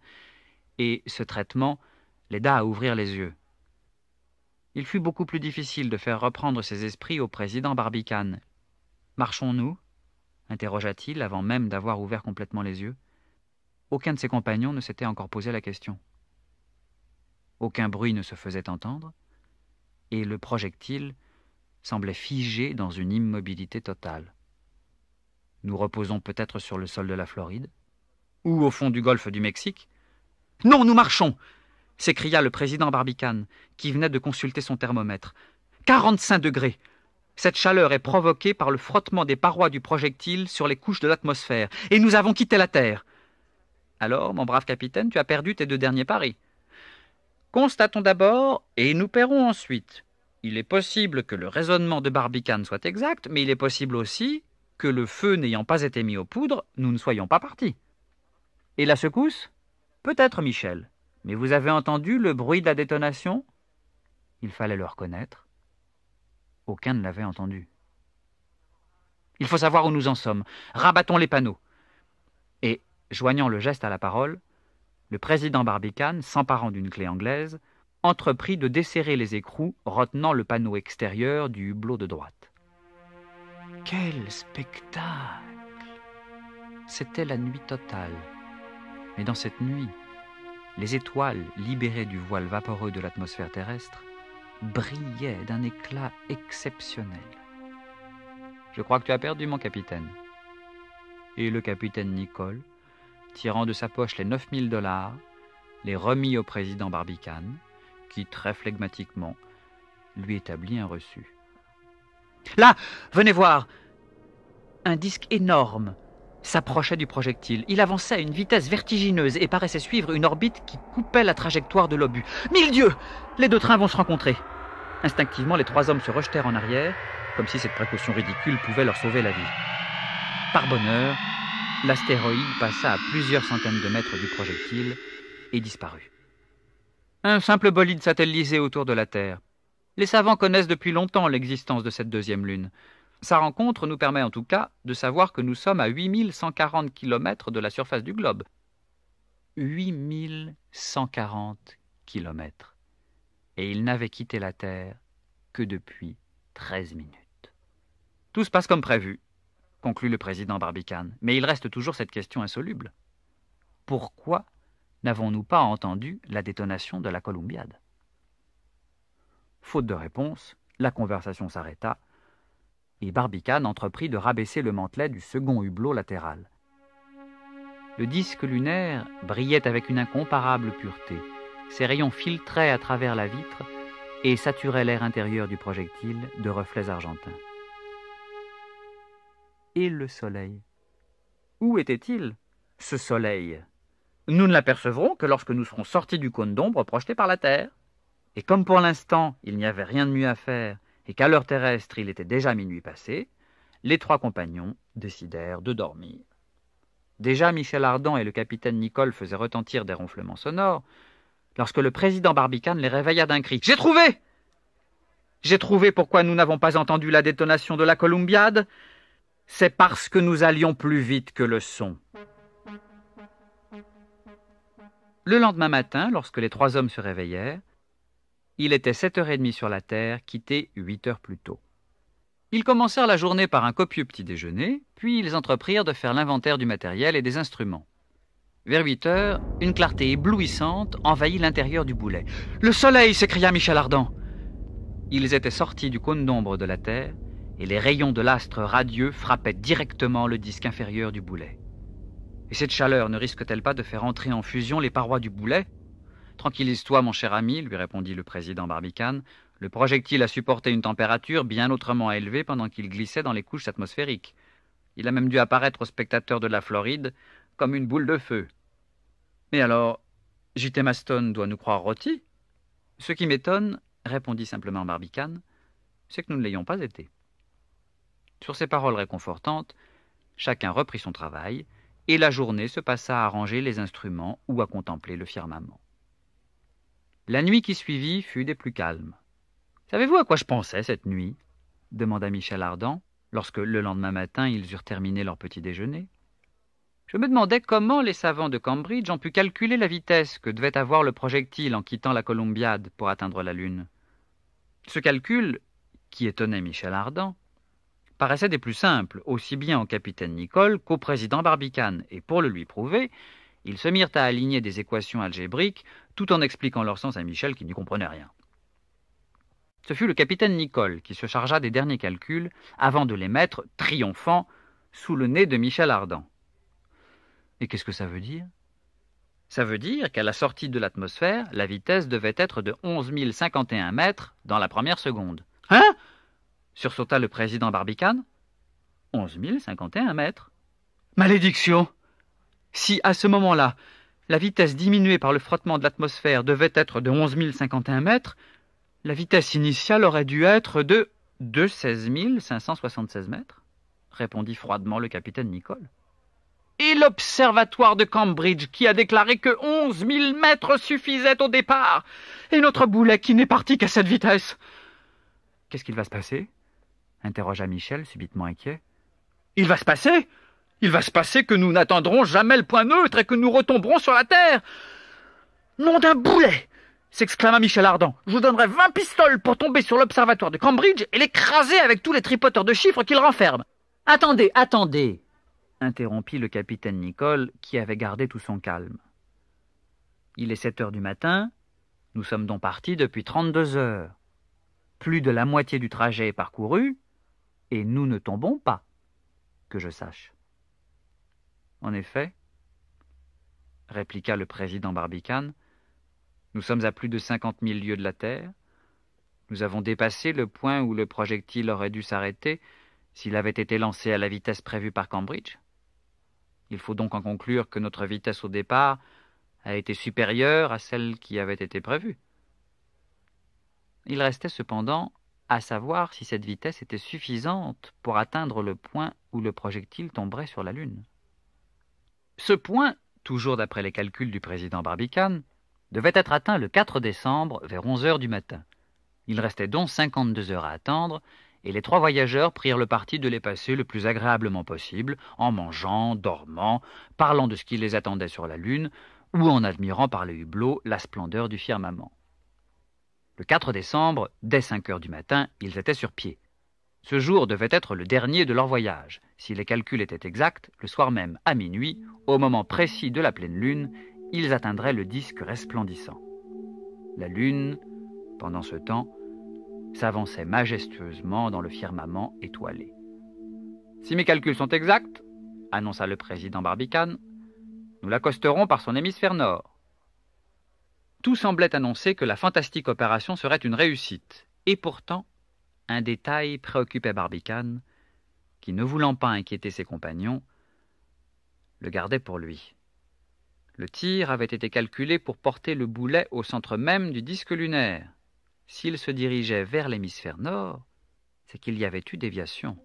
et ce traitement l'aida à ouvrir les yeux. Il fut beaucoup plus difficile de faire reprendre ses esprits au président Barbicane. Marchons-nous interrogea-t-il avant même d'avoir ouvert complètement les yeux. Aucun de ses compagnons ne s'était encore posé la question. Aucun bruit ne se faisait entendre, et le projectile semblait figé dans une immobilité totale. Nous reposons peut-être sur le sol de la Floride Ou au fond du golfe du Mexique Non, nous marchons s'écria le président Barbicane, qui venait de consulter son thermomètre. 45 degrés Cette chaleur est provoquée par le frottement des parois du projectile sur les couches de l'atmosphère, et nous avons quitté la Terre Alors, mon brave capitaine, tu as perdu tes deux derniers paris. Constatons d'abord, et nous paierons ensuite. Il est possible que le raisonnement de Barbicane soit exact, mais il est possible aussi que le feu n'ayant pas été mis aux poudres, nous ne soyons pas partis. Et la secousse Peut-être, Michel. Mais vous avez entendu le bruit de la détonation Il fallait le reconnaître. Aucun ne l'avait entendu. Il faut savoir où nous en sommes. Rabattons les panneaux. Et, joignant le geste à la parole, le président Barbicane, s'emparant d'une clé anglaise, entreprit de desserrer les écrous retenant le panneau extérieur du hublot de droite. Quel spectacle C'était la nuit totale. Mais dans cette nuit, les étoiles, libérées du voile vaporeux de l'atmosphère terrestre, brillaient d'un éclat exceptionnel. Je crois que tu as perdu, mon capitaine. Et le capitaine Nicole, tirant de sa poche les 9000 dollars, les remit au président Barbicane, qui très flegmatiquement lui établit un reçu. Là, venez voir. Un disque énorme s'approchait du projectile. Il avançait à une vitesse vertigineuse et paraissait suivre une orbite qui coupait la trajectoire de l'obus. Mille dieux Les deux trains vont se rencontrer. Instinctivement, les trois hommes se rejetèrent en arrière, comme si cette précaution ridicule pouvait leur sauver la vie. Par bonheur, l'astéroïde passa à plusieurs centaines de mètres du projectile et disparut. Un simple bolide satellisé autour de la Terre. Les savants connaissent depuis longtemps l'existence de cette deuxième lune. Sa rencontre nous permet en tout cas de savoir que nous sommes à 8140 km de la surface du globe. 8140 kilomètres. Et il n'avait quitté la Terre que depuis 13 minutes. Tout se passe comme prévu, conclut le président Barbicane, mais il reste toujours cette question insoluble. Pourquoi n'avons-nous pas entendu la détonation de la Columbiade Faute de réponse, la conversation s'arrêta, et Barbicane entreprit de rabaisser le mantelet du second hublot latéral. Le disque lunaire brillait avec une incomparable pureté. Ses rayons filtraient à travers la vitre et saturaient l'air intérieur du projectile de reflets argentins. Et le soleil Où était-il Ce soleil Nous ne l'apercevrons que lorsque nous serons sortis du cône d'ombre projeté par la Terre. Et comme pour l'instant il n'y avait rien de mieux à faire, et qu'à l'heure terrestre il était déjà minuit passé, les trois compagnons décidèrent de dormir. Déjà Michel Ardan et le capitaine Nicole faisaient retentir des ronflements sonores, lorsque le président Barbicane les réveilla d'un cri. J'ai trouvé J'ai trouvé pourquoi nous n'avons pas entendu la détonation de la Columbiade. C'est parce que nous allions plus vite que le son. Le lendemain matin, lorsque les trois hommes se réveillèrent, il était sept heures et demie sur la Terre, quitté huit heures plus tôt. Ils commencèrent la journée par un copieux petit déjeuner, puis ils entreprirent de faire l'inventaire du matériel et des instruments. Vers huit heures, une clarté éblouissante envahit l'intérieur du boulet. Le soleil s'écria Michel Ardan. Ils étaient sortis du cône d'ombre de la Terre, et les rayons de l'astre radieux frappaient directement le disque inférieur du boulet. Et cette chaleur ne risque-t-elle pas de faire entrer en fusion les parois du boulet Tranquillise-toi, mon cher ami, lui répondit le président Barbicane. Le projectile a supporté une température bien autrement élevée pendant qu'il glissait dans les couches atmosphériques. Il a même dû apparaître aux spectateurs de la Floride comme une boule de feu. Mais alors, J.T. Maston doit nous croire rôtis Ce qui m'étonne, répondit simplement Barbicane, c'est que nous ne l'ayons pas été. Sur ces paroles réconfortantes, chacun reprit son travail, et la journée se passa à ranger les instruments ou à contempler le firmament. La nuit qui suivit fut des plus calmes. Savez-vous à quoi je pensais cette nuit demanda Michel Ardan, lorsque le lendemain matin ils eurent terminé leur petit déjeuner. Je me demandais comment les savants de Cambridge ont pu calculer la vitesse que devait avoir le projectile en quittant la Columbiade pour atteindre la Lune. Ce calcul, qui étonnait Michel Ardan, paraissait des plus simples, aussi bien au capitaine Nicole qu'au président Barbicane, et pour le lui prouver, ils se mirent à aligner des équations algébriques, tout en expliquant leur sens à Michel qui n'y comprenait rien. Ce fut le capitaine Nicole qui se chargea des derniers calculs avant de les mettre, triomphant, sous le nez de Michel Ardan. Et qu'est-ce que ça veut dire Ça veut dire qu'à la sortie de l'atmosphère, la vitesse devait être de et un mètres dans la première seconde. Hein sursauta le président Barbicane. et un mètres. Malédiction si, à ce moment-là, la vitesse diminuée par le frottement de l'atmosphère devait être de 11 un mètres, la vitesse initiale aurait dû être de, de 16 576 mètres, répondit froidement le capitaine Nicole. Et l'observatoire de Cambridge qui a déclaré que onze mille mètres suffisaient au départ, et notre boulet qui n'est parti qu'à cette vitesse. Qu'est-ce qu'il va se passer interrogea Michel, subitement inquiet. Il va se passer il va se passer que nous n'attendrons jamais le point neutre et que nous retomberons sur la terre. Nom d'un boulet s'exclama Michel Ardan. Je vous donnerai vingt pistoles pour tomber sur l'observatoire de Cambridge et l'écraser avec tous les tripoteurs de chiffres qu'il renferme. Attendez, attendez interrompit le capitaine Nicole qui avait gardé tout son calme. Il est sept heures du matin, nous sommes donc partis depuis trente-deux heures. Plus de la moitié du trajet est parcouru, et nous ne tombons pas, que je sache. En effet, répliqua le président Barbicane, nous sommes à plus de cinquante mille lieues de la Terre, nous avons dépassé le point où le projectile aurait dû s'arrêter s'il avait été lancé à la vitesse prévue par Cambridge. Il faut donc en conclure que notre vitesse au départ a été supérieure à celle qui avait été prévue. Il restait cependant à savoir si cette vitesse était suffisante pour atteindre le point où le projectile tomberait sur la Lune. Ce point, toujours d'après les calculs du président Barbicane, devait être atteint le 4 décembre vers 11 heures du matin. Il restait donc 52 heures à attendre, et les trois voyageurs prirent le parti de les passer le plus agréablement possible, en mangeant, dormant, parlant de ce qui les attendait sur la Lune, ou en admirant par le hublot la splendeur du firmament. Le 4 décembre, dès 5 heures du matin, ils étaient sur pied. Ce jour devait être le dernier de leur voyage. Si les calculs étaient exacts, le soir même, à minuit, au moment précis de la pleine lune, ils atteindraient le disque resplendissant. La lune, pendant ce temps, s'avançait majestueusement dans le firmament étoilé. Si mes calculs sont exacts, annonça le président Barbicane, nous l'accosterons par son hémisphère nord. Tout semblait annoncer que la fantastique opération serait une réussite, et pourtant un détail préoccupait Barbicane, qui, ne voulant pas inquiéter ses compagnons, le gardait pour lui. Le tir avait été calculé pour porter le boulet au centre même du disque lunaire. S'il se dirigeait vers l'hémisphère nord, c'est qu'il y avait eu déviation.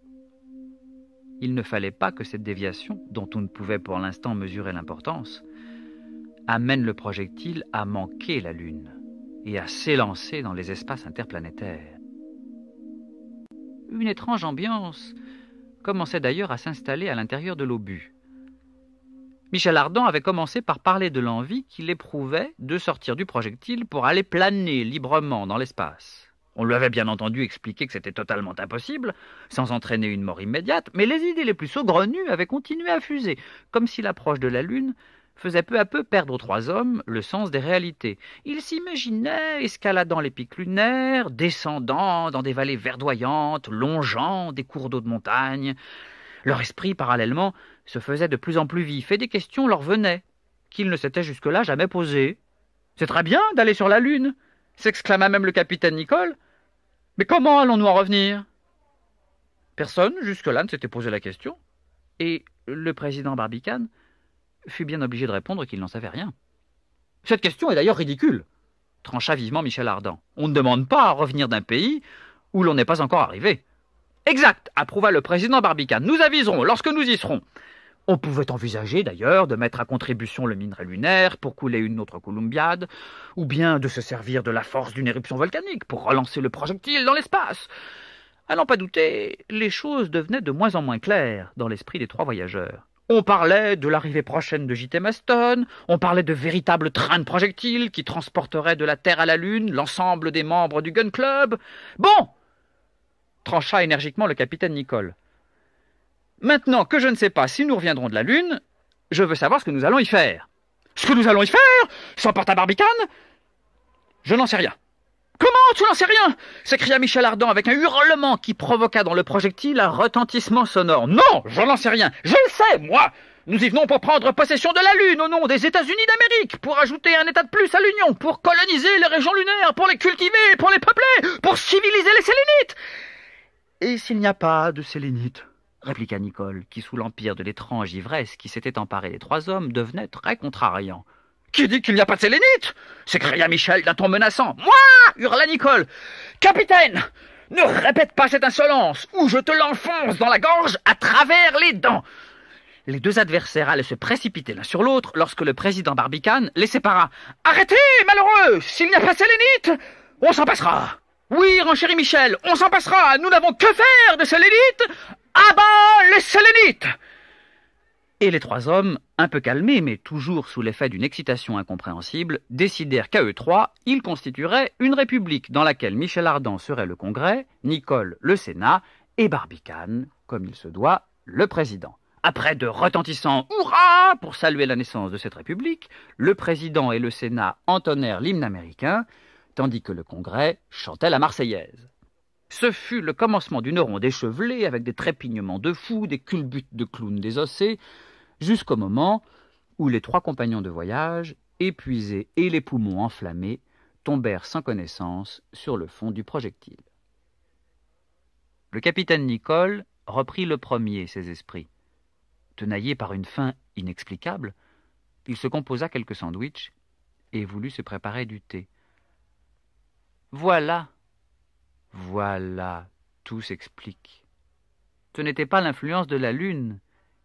Il ne fallait pas que cette déviation, dont on ne pouvait pour l'instant mesurer l'importance, amène le projectile à manquer la Lune et à s'élancer dans les espaces interplanétaires. Une étrange ambiance commençait d'ailleurs à s'installer à l'intérieur de l'obus. Michel Ardan avait commencé par parler de l'envie qu'il éprouvait de sortir du projectile pour aller planer librement dans l'espace. On lui avait bien entendu expliqué que c'était totalement impossible, sans entraîner une mort immédiate, mais les idées les plus saugrenues avaient continué à fuser, comme si l'approche de la Lune faisait peu à peu perdre aux trois hommes le sens des réalités. Ils s'imaginaient escaladant les pics lunaires, descendant dans des vallées verdoyantes, longeant des cours d'eau de montagne. Leur esprit, parallèlement, se faisait de plus en plus vif, et des questions leur venaient, qu'ils ne s'étaient jusque-là jamais posées. C'est très bien d'aller sur la Lune, s'exclama même le capitaine Nicole. « Mais comment allons-nous en revenir Personne jusque-là ne s'était posé la question. Et le président Barbicane fut bien obligé de répondre qu'il n'en savait rien. Cette question est d'ailleurs ridicule, trancha vivement Michel Ardan. On ne demande pas à revenir d'un pays où l'on n'est pas encore arrivé. Exact, approuva le président Barbicane. Nous aviserons lorsque nous y serons. On pouvait envisager d'ailleurs de mettre à contribution le minerai lunaire pour couler une autre Columbiade, ou bien de se servir de la force d'une éruption volcanique pour relancer le projectile dans l'espace. À n'en pas douter, les choses devenaient de moins en moins claires dans l'esprit des trois voyageurs. On parlait de l'arrivée prochaine de JT Maston, on parlait de véritables trains de projectiles qui transporteraient de la Terre à la Lune l'ensemble des membres du Gun Club. Bon trancha énergiquement le capitaine Nicole. « Maintenant que je ne sais pas si nous reviendrons de la Lune, je veux savoir ce que nous allons y faire. Ce que nous allons y faire Sans porte à barbicane Je n'en sais rien. Comment Tu n'en sais rien s'écria Michel Ardan avec un hurlement qui provoqua dans le projectile un retentissement sonore. Non, je n'en sais rien. Je le sais, moi Nous y venons pour prendre possession de la Lune au nom des États-Unis d'Amérique, pour ajouter un État de plus à l'Union, pour coloniser les régions lunaires, pour les cultiver, pour les peupler, pour civiliser les Sélénites Et s'il n'y a pas de Sélénites répliqua Nicole, qui, sous l'empire de l'étrange ivresse qui s'était emparée des trois hommes, devenait très contrariant. Qui dit qu'il n'y a pas de sélénite s'écria Michel d'un ton menaçant. Moi hurla Nicole. Capitaine Ne répète pas cette insolence, ou je te l'enfonce dans la gorge à travers les dents les deux adversaires allaient se précipiter l'un sur l'autre lorsque le président Barbicane les sépara. Arrêtez, malheureux S'il n'y a pas de sélénite, on s'en passera Oui, renchéris Michel, on s'en passera Nous n'avons que faire de sélénite À bas les sélénites et les trois hommes, un peu calmés mais toujours sous l'effet d'une excitation incompréhensible, décidèrent qu'à eux trois, ils constitueraient une république dans laquelle Michel Ardan serait le Congrès, Nicole le Sénat et Barbicane, comme il se doit, le président. Après de retentissants hurrahs pour saluer la naissance de cette république, le président et le Sénat entonnèrent l'hymne américain, tandis que le Congrès chantait la Marseillaise. Ce fut le commencement d'une ronde échevelée avec des trépignements de fous, des culbutes de clowns désossés, jusqu'au moment où les trois compagnons de voyage, épuisés et les poumons enflammés, tombèrent sans connaissance sur le fond du projectile. Le capitaine Nicole reprit le premier ses esprits. Tenaillé par une faim inexplicable, il se composa quelques sandwichs et voulut se préparer du thé. Voilà, voilà, tout s'explique. Ce n'était pas l'influence de la lune,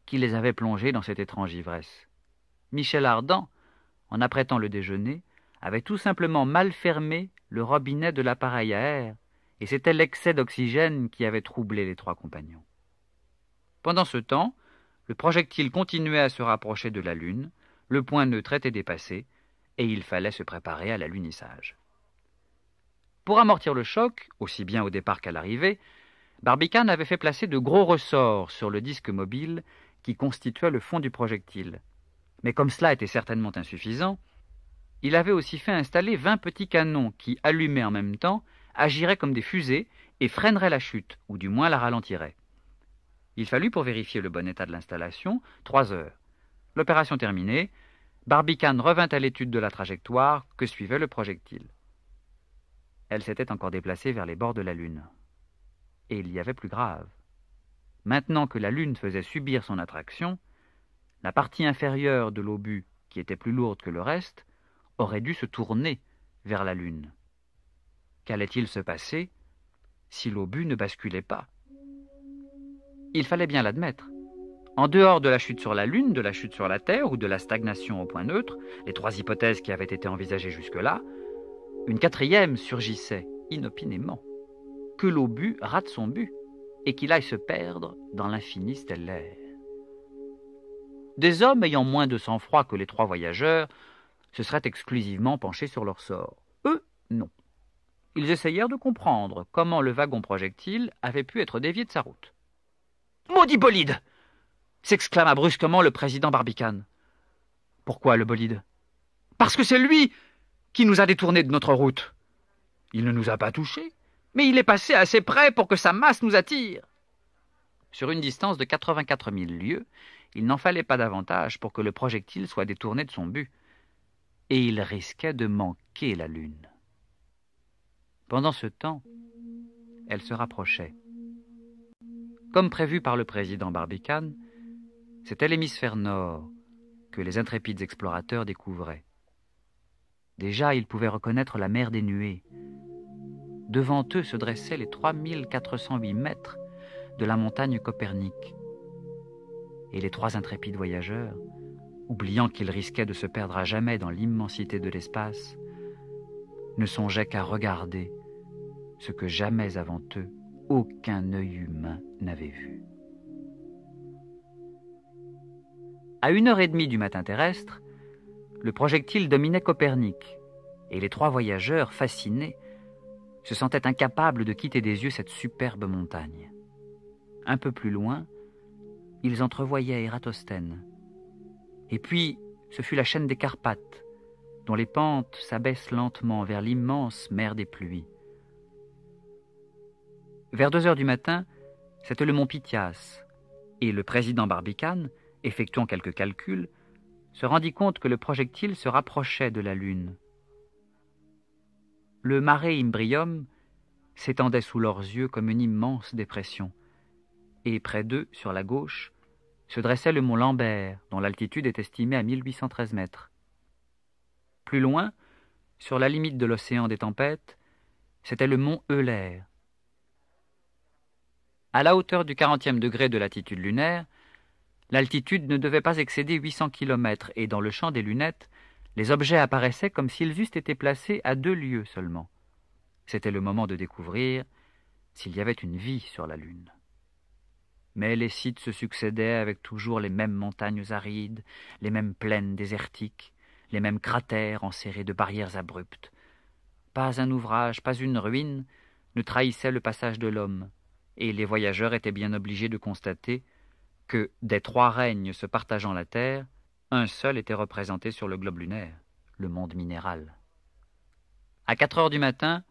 qui les avait plongés dans cette étrange ivresse. Michel Ardan, en apprêtant le déjeuner, avait tout simplement mal fermé le robinet de l'appareil à air, et c'était l'excès d'oxygène qui avait troublé les trois compagnons. Pendant ce temps, le projectile continuait à se rapprocher de la Lune, le point neutre était dépassé, et il fallait se préparer à l'alunissage. Pour amortir le choc, aussi bien au départ qu'à l'arrivée, Barbicane avait fait placer de gros ressorts sur le disque mobile qui constituait le fond du projectile. Mais comme cela était certainement insuffisant, il avait aussi fait installer vingt petits canons qui, allumés en même temps, agiraient comme des fusées et freineraient la chute, ou du moins la ralentiraient. Il fallut pour vérifier le bon état de l'installation trois heures. L'opération terminée, Barbicane revint à l'étude de la trajectoire que suivait le projectile. Elle s'était encore déplacée vers les bords de la Lune. Et il y avait plus grave. Maintenant que la Lune faisait subir son attraction, la partie inférieure de l'obus, qui était plus lourde que le reste, aurait dû se tourner vers la Lune. Qu'allait-il se passer si l'obus ne basculait pas Il fallait bien l'admettre. En dehors de la chute sur la Lune, de la chute sur la Terre ou de la stagnation au point neutre, les trois hypothèses qui avaient été envisagées jusque-là, une quatrième surgissait, inopinément. Que l'obus rate son but et qu'il aille se perdre dans l'infini stellaire. Des hommes ayant moins de sang-froid que les trois voyageurs se seraient exclusivement penchés sur leur sort. Eux, non. Ils essayèrent de comprendre comment le wagon projectile avait pu être dévié de sa route. Maudit bolide s'exclama brusquement le président Barbicane. Pourquoi le bolide Parce que c'est lui qui nous a détournés de notre route. Il ne nous a pas touchés mais il est passé assez près pour que sa masse nous attire. Sur une distance de 84 000 lieues, il n'en fallait pas davantage pour que le projectile soit détourné de son but, et il risquait de manquer la Lune. Pendant ce temps, elle se rapprochait. Comme prévu par le président Barbicane, c'était l'hémisphère nord que les intrépides explorateurs découvraient. Déjà, ils pouvaient reconnaître la mer des nuées, Devant eux se dressaient les 3408 mètres de la montagne Copernic. Et les trois intrépides voyageurs, oubliant qu'ils risquaient de se perdre à jamais dans l'immensité de l'espace, ne songeaient qu'à regarder ce que jamais avant eux aucun œil humain n'avait vu. À une heure et demie du matin terrestre, le projectile dominait Copernic, et les trois voyageurs, fascinés, se sentaient incapable de quitter des yeux cette superbe montagne. Un peu plus loin, ils entrevoyaient Eratosthène. Et puis, ce fut la chaîne des Carpates, dont les pentes s'abaissent lentement vers l'immense mer des pluies. Vers deux heures du matin, c'était le mont Pythias, et le président Barbicane, effectuant quelques calculs, se rendit compte que le projectile se rapprochait de la Lune le marais Imbrium s'étendait sous leurs yeux comme une immense dépression, et près d'eux, sur la gauche, se dressait le mont Lambert, dont l'altitude est estimée à 1813 mètres. Plus loin, sur la limite de l'océan des tempêtes, c'était le mont Euler. À la hauteur du 40e degré de latitude lunaire, l'altitude ne devait pas excéder 800 km et dans le champ des lunettes, les objets apparaissaient comme s'ils eussent été placés à deux lieues seulement. C'était le moment de découvrir s'il y avait une vie sur la Lune. Mais les sites se succédaient avec toujours les mêmes montagnes arides, les mêmes plaines désertiques, les mêmes cratères enserrés de barrières abruptes. Pas un ouvrage, pas une ruine ne trahissait le passage de l'homme, et les voyageurs étaient bien obligés de constater que, des trois règnes se partageant la terre, un seul était représenté sur le globe lunaire, le monde minéral. À quatre heures du matin,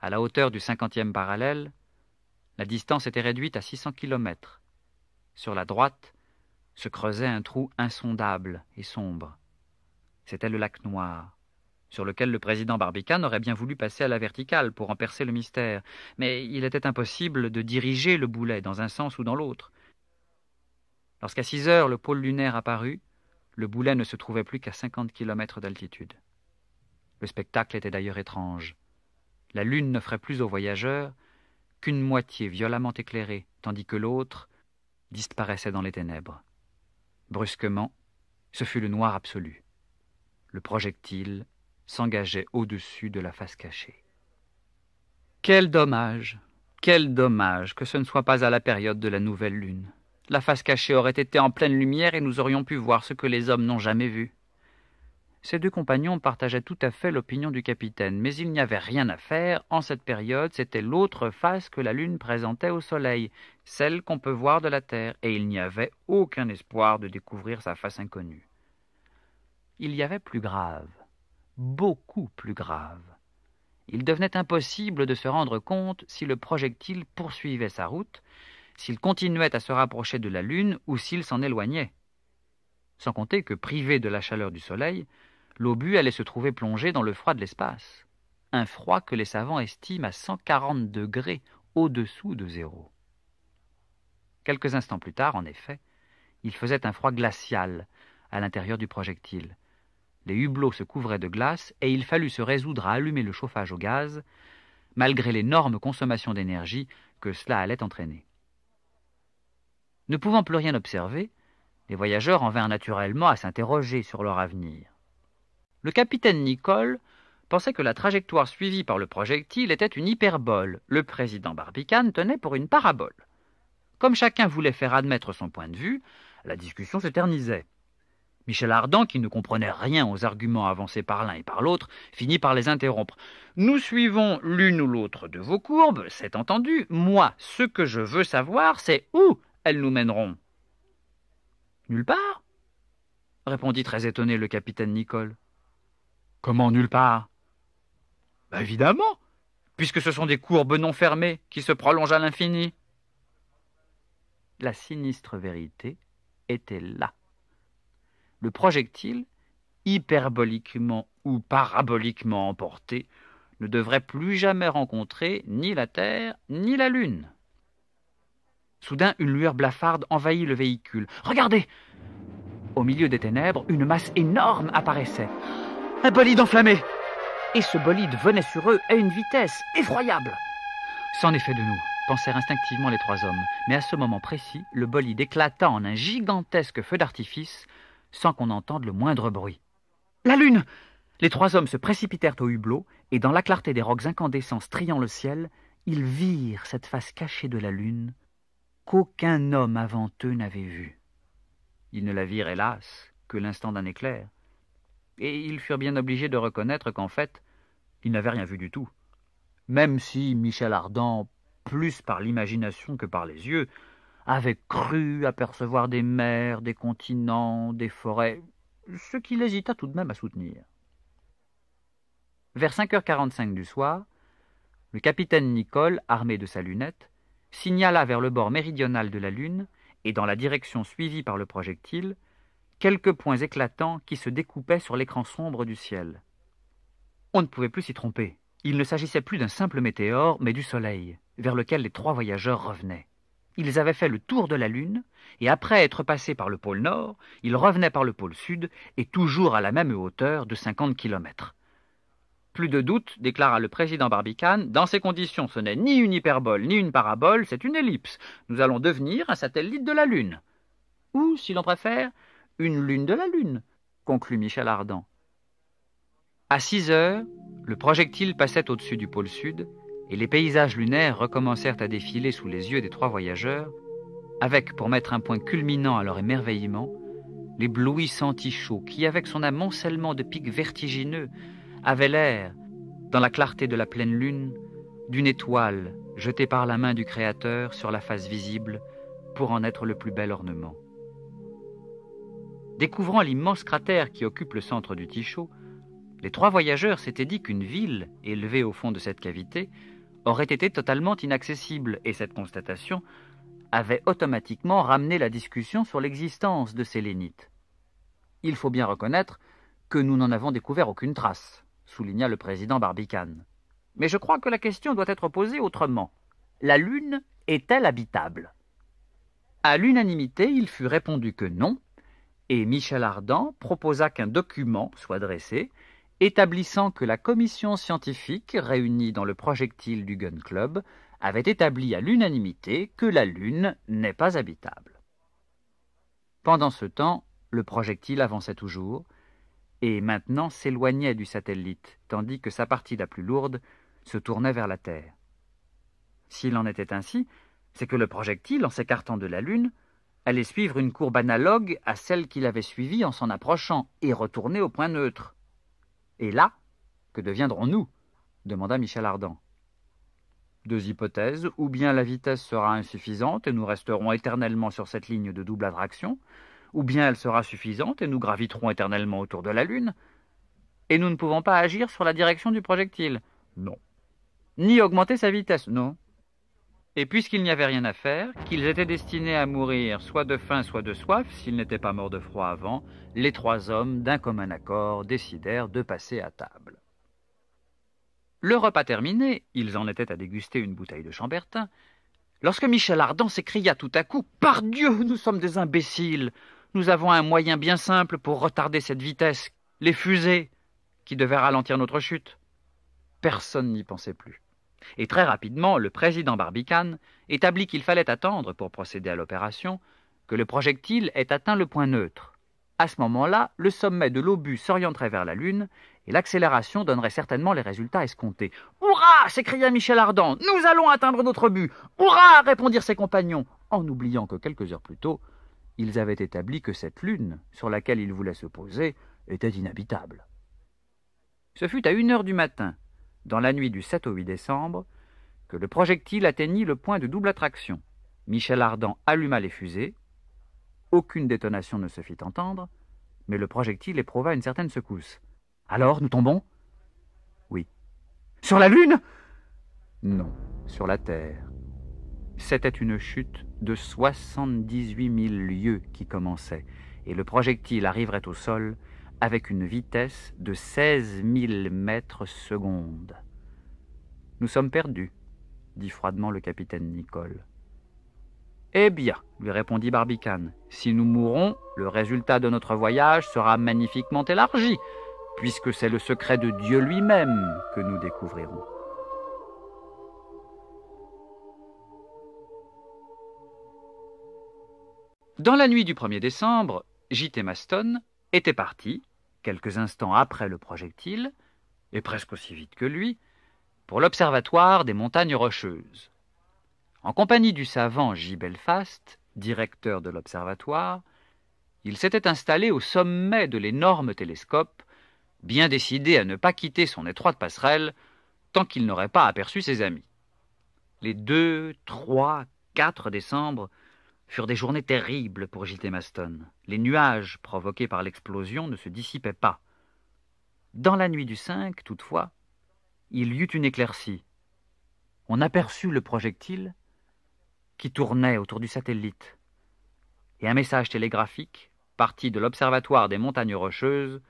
à la hauteur du cinquantième parallèle, la distance était réduite à six cents kilomètres. Sur la droite, se creusait un trou insondable et sombre. C'était le lac noir, sur lequel le président Barbicane aurait bien voulu passer à la verticale pour en percer le mystère, mais il était impossible de diriger le boulet dans un sens ou dans l'autre. Lorsqu'à six heures le pôle lunaire apparut, le boulet ne se trouvait plus qu'à cinquante kilomètres d'altitude. Le spectacle était d'ailleurs étrange. La lune n'offrait plus aux voyageurs qu'une moitié violemment éclairée, tandis que l'autre disparaissait dans les ténèbres. Brusquement, ce fut le noir absolu. Le projectile s'engageait au-dessus de la face cachée. Quel dommage, quel dommage que ce ne soit pas à la période de la nouvelle lune. La face cachée aurait été en pleine lumière et nous aurions pu voir ce que les hommes n'ont jamais vu. Ses deux compagnons partageaient tout à fait l'opinion du capitaine, mais il n'y avait rien à faire, en cette période c'était l'autre face que la Lune présentait au Soleil, celle qu'on peut voir de la Terre, et il n'y avait aucun espoir de découvrir sa face inconnue. Il y avait plus grave, beaucoup plus grave. Il devenait impossible de se rendre compte si le projectile poursuivait sa route, s'il continuait à se rapprocher de la Lune ou s'il s'en éloignait. Sans compter que, privé de la chaleur du Soleil, l'obus allait se trouver plongé dans le froid de l'espace, un froid que les savants estiment à 140 degrés au-dessous de zéro. Quelques instants plus tard, en effet, il faisait un froid glacial à l'intérieur du projectile. Les hublots se couvraient de glace et il fallut se résoudre à allumer le chauffage au gaz, malgré l'énorme consommation d'énergie que cela allait entraîner. Ne pouvant plus rien observer, les voyageurs en vinrent naturellement à s'interroger sur leur avenir. Le capitaine Nicole pensait que la trajectoire suivie par le projectile était une hyperbole. Le président Barbicane tenait pour une parabole. Comme chacun voulait faire admettre son point de vue, la discussion s'éternisait. Michel Ardan, qui ne comprenait rien aux arguments avancés par l'un et par l'autre, finit par les interrompre. Nous suivons l'une ou l'autre de vos courbes, c'est entendu. Moi, ce que je veux savoir, c'est où elles nous mèneront Nulle part répondit très étonné le capitaine Nicole. « Comment nulle part bah, Évidemment, puisque ce sont des courbes non fermées qui se prolongent à l'infini. La sinistre vérité était là. Le projectile, hyperboliquement ou paraboliquement emporté, ne devrait plus jamais rencontrer ni la Terre ni la Lune. Soudain, une lueur blafarde envahit le véhicule. Regardez Au milieu des ténèbres, une masse énorme apparaissait. Un bolide enflammé Et ce bolide venait sur eux à une vitesse effroyable C'en est fait de nous, pensèrent instinctivement les trois hommes. Mais à ce moment précis, le bolide éclata en un gigantesque feu d'artifice, sans qu'on entende le moindre bruit. La lune Les trois hommes se précipitèrent au hublot, et dans la clarté des rocs incandescents triant le ciel, ils virent cette face cachée de la lune qu'aucun homme avant eux n'avait vu. Ils ne la virent, hélas, que l'instant d'un éclair, et ils furent bien obligés de reconnaître qu'en fait, ils n'avaient rien vu du tout. Même si Michel Ardan, plus par l'imagination que par les yeux, avait cru apercevoir des mers, des continents, des forêts, ce qu'il hésita tout de même à soutenir. Vers 5h45 du soir, le capitaine Nicole, armé de sa lunette, signala vers le bord méridional de la Lune, et dans la direction suivie par le projectile, quelques points éclatants qui se découpaient sur l'écran sombre du ciel. On ne pouvait plus s'y tromper. Il ne s'agissait plus d'un simple météore, mais du Soleil, vers lequel les trois voyageurs revenaient. Ils avaient fait le tour de la Lune, et après être passés par le pôle Nord, ils revenaient par le pôle Sud, et toujours à la même hauteur de 50 kilomètres. Plus de doute, déclara le président Barbicane, dans ces conditions, ce n'est ni une hyperbole ni une parabole, c'est une ellipse. Nous allons devenir un satellite de la Lune. Ou, si l'on préfère, une lune de la Lune, conclut Michel Ardan. À six heures, le projectile passait au-dessus du pôle Sud et les paysages lunaires recommencèrent à défiler sous les yeux des trois voyageurs, avec, pour mettre un point culminant à leur émerveillement, l'éblouissant Tichot, qui, avec son amoncellement de pics vertigineux, avait l'air, dans la clarté de la pleine lune, d'une étoile jetée par la main du Créateur sur la face visible pour en être le plus bel ornement. Découvrant l'immense cratère qui occupe le centre du Tichot, les trois voyageurs s'étaient dit qu'une ville, élevée au fond de cette cavité, aurait été totalement inaccessible, et cette constatation avait automatiquement ramené la discussion sur l'existence de ces Il faut bien reconnaître que nous n'en avons découvert aucune trace souligna le président Barbicane. Mais je crois que la question doit être posée autrement. La Lune est-elle habitable À l'unanimité, il fut répondu que non, et Michel Ardan proposa qu'un document soit dressé établissant que la commission scientifique réunie dans le projectile du Gun Club avait établi à l'unanimité que la Lune n'est pas habitable. Pendant ce temps, le projectile avançait toujours, et maintenant s'éloignait du satellite, tandis que sa partie la plus lourde se tournait vers la Terre. S'il en était ainsi, c'est que le projectile, en s'écartant de la Lune, allait suivre une courbe analogue à celle qu'il avait suivie en s'en approchant et retourner au point neutre. Et là, que deviendrons-nous demanda Michel Ardan. Deux hypothèses, ou bien la vitesse sera insuffisante et nous resterons éternellement sur cette ligne de double attraction, ou bien elle sera suffisante et nous graviterons éternellement autour de la Lune, et nous ne pouvons pas agir sur la direction du projectile. Non. Ni augmenter sa vitesse. Non. Et puisqu'il n'y avait rien à faire, qu'ils étaient destinés à mourir soit de faim, soit de soif, s'ils n'étaient pas morts de froid avant, les trois hommes, d'un commun accord, décidèrent de passer à table. Le repas terminé, ils en étaient à déguster une bouteille de chambertin, lorsque Michel Ardan s'écria tout à coup Par Dieu, nous sommes des imbéciles nous avons un moyen bien simple pour retarder cette vitesse, les fusées, qui devaient ralentir notre chute. Personne n'y pensait plus. Et très rapidement, le président Barbicane établit qu'il fallait attendre, pour procéder à l'opération, que le projectile ait atteint le point neutre. À ce moment-là, le sommet de l'obus s'orienterait vers la Lune et l'accélération donnerait certainement les résultats escomptés. Hurrah s'écria Michel Ardan. Nous allons atteindre notre but. Hurrah répondirent ses compagnons, en oubliant que quelques heures plus tôt, ils avaient établi que cette lune, sur laquelle ils voulaient se poser, était inhabitable. Ce fut à une heure du matin, dans la nuit du 7 au 8 décembre, que le projectile atteignit le point de double attraction. Michel Ardan alluma les fusées. Aucune détonation ne se fit entendre, mais le projectile éprouva une certaine secousse. Alors, nous tombons Oui. Sur la Lune Non, sur la Terre. C'était une chute de 78 000 lieues qui commençait, et le projectile arriverait au sol avec une vitesse de seize mille mètres secondes. Nous sommes perdus, dit froidement le capitaine Nicole. « Eh bien, lui répondit Barbicane, si nous mourons, le résultat de notre voyage sera magnifiquement élargi, puisque c'est le secret de Dieu lui-même que nous découvrirons. Dans la nuit du 1er décembre, J.T. Maston était parti, quelques instants après le projectile, et presque aussi vite que lui, pour l'Observatoire des montagnes rocheuses. En compagnie du savant J. Belfast, directeur de l'Observatoire, il s'était installé au sommet de l'énorme télescope, bien décidé à ne pas quitter son étroite passerelle tant qu'il n'aurait pas aperçu ses amis. Les 2, 3, 4 décembre, furent des journées terribles pour J.T. Maston. Les nuages provoqués par l'explosion ne se dissipaient pas. Dans la nuit du 5, toutefois, il y eut une éclaircie. On aperçut le projectile qui tournait autour du satellite. Et un message télégraphique parti de l'Observatoire des Montagnes Rocheuses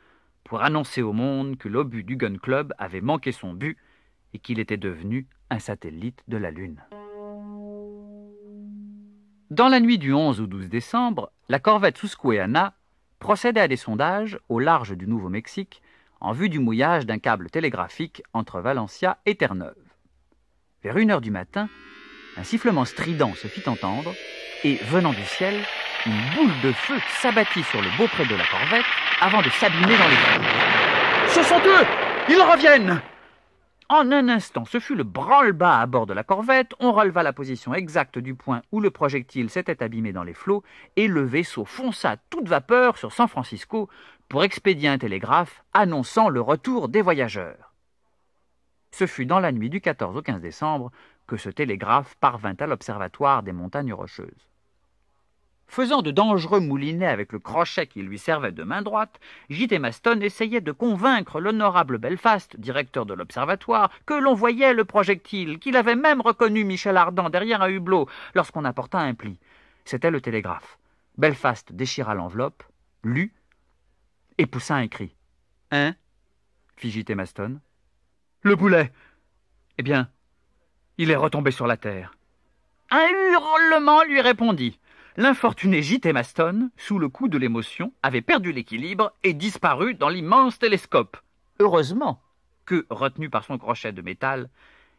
pour annoncer au monde que l'obus du Gun Club avait manqué son but et qu'il était devenu un satellite de la Lune. Dans la nuit du 11 au 12 décembre, la corvette Susquehanna procédait à des sondages au large du Nouveau-Mexique en vue du mouillage d'un câble télégraphique entre Valencia et Terre-Neuve. Vers une heure du matin, un sifflement strident se fit entendre et, venant du ciel, une boule de feu s'abattit sur le beau près de la corvette avant de s'abîmer dans les Ce sont eux Ils reviennent en un instant, ce fut le branle-bas à bord de la corvette, on releva la position exacte du point où le projectile s'était abîmé dans les flots, et le vaisseau fonça toute vapeur sur San Francisco pour expédier un télégraphe annonçant le retour des voyageurs. Ce fut dans la nuit du 14 au 15 décembre que ce télégraphe parvint à l'observatoire des montagnes rocheuses. Faisant de dangereux moulinets avec le crochet qui lui servait de main droite, J.T. Maston essayait de convaincre l'honorable Belfast, directeur de l'observatoire, que l'on voyait le projectile, qu'il avait même reconnu Michel Ardan derrière un hublot, lorsqu'on apporta un pli. C'était le télégraphe. Belfast déchira l'enveloppe, lut, et poussa un cri. Hein fit J.T. Maston. Le boulet Eh bien, il est retombé sur la terre. Un hurlement lui répondit l'infortuné J.T. Maston, sous le coup de l'émotion, avait perdu l'équilibre et disparu dans l'immense télescope. Heureusement que, retenu par son crochet de métal,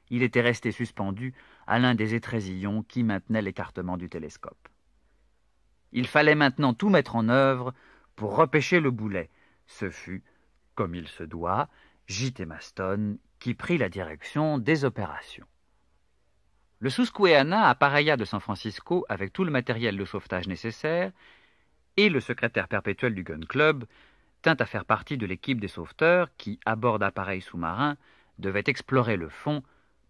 il était resté suspendu à l'un des étrésillons qui maintenaient l'écartement du télescope. Il fallait maintenant tout mettre en œuvre pour repêcher le boulet. Ce fut, comme il se doit, J.T. Maston qui prit la direction des opérations. Le Susquehanna appareilla de San Francisco avec tout le matériel de sauvetage nécessaire, et le secrétaire perpétuel du Gun Club tint à faire partie de l'équipe des sauveteurs qui, à bord d'appareils sous-marins, devait explorer le fond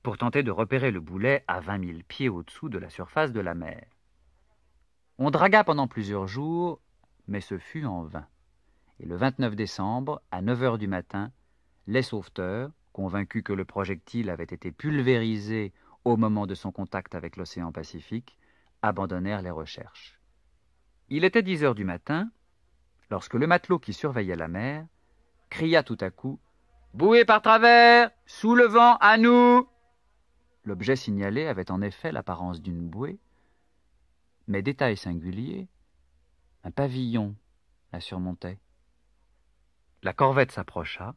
pour tenter de repérer le boulet à vingt mille pieds au-dessous de la surface de la mer. On dragua pendant plusieurs jours, mais ce fut en vain. Et le 29 décembre, à 9 heures du matin, les sauveteurs, convaincus que le projectile avait été pulvérisé au moment de son contact avec l'océan Pacifique, abandonnèrent les recherches. Il était dix heures du matin, lorsque le matelot qui surveillait la mer cria tout à coup Bouée par travers Sous le vent, à nous L'objet signalé avait en effet l'apparence d'une bouée, mais détail singulier, un pavillon la surmontait. La corvette s'approcha,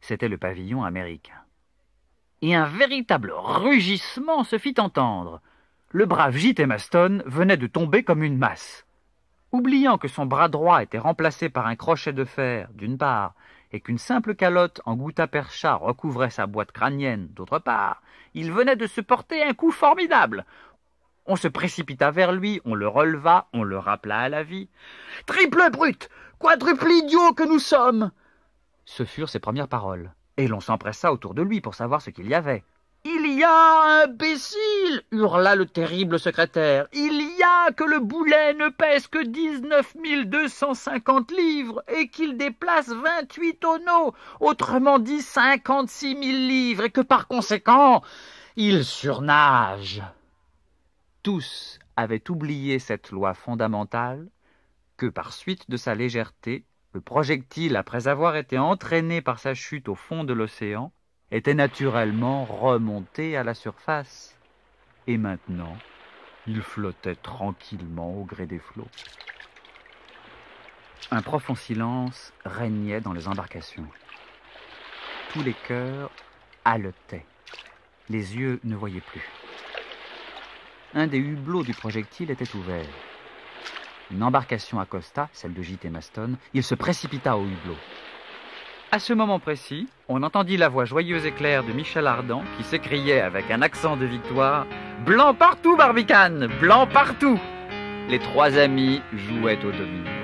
c'était le pavillon américain et un véritable rugissement se fit entendre. Le brave J.T. Maston venait de tomber comme une masse. Oubliant que son bras droit était remplacé par un crochet de fer, d'une part, et qu'une simple calotte en goutta percha recouvrait sa boîte crânienne, d'autre part, il venait de se porter un coup formidable. On se précipita vers lui, on le releva, on le rappela à la vie. Triple brute Quadruple idiot que nous sommes Ce furent ses premières paroles et l'on s'empressa autour de lui pour savoir ce qu'il y avait. Il y a imbécile hurla le terrible secrétaire. Il y a que le boulet ne pèse que dix-neuf mille deux cent cinquante livres et qu'il déplace vingt-huit tonneaux, autrement dit cinquante-six mille livres, et que par conséquent, il surnage. Tous avaient oublié cette loi fondamentale que, par suite de sa légèreté, le projectile, après avoir été entraîné par sa chute au fond de l'océan, était naturellement remonté à la surface. Et maintenant, il flottait tranquillement au gré des flots. Un profond silence régnait dans les embarcations. Tous les cœurs haletaient. Les yeux ne voyaient plus. Un des hublots du projectile était ouvert. Une embarcation accosta, celle de J.T. Maston. Il se précipita au hublot. À ce moment précis, on entendit la voix joyeuse et claire de Michel Ardan qui s'écriait avec un accent de victoire Blanc partout, Barbicane Blanc partout Les trois amis jouaient au domino.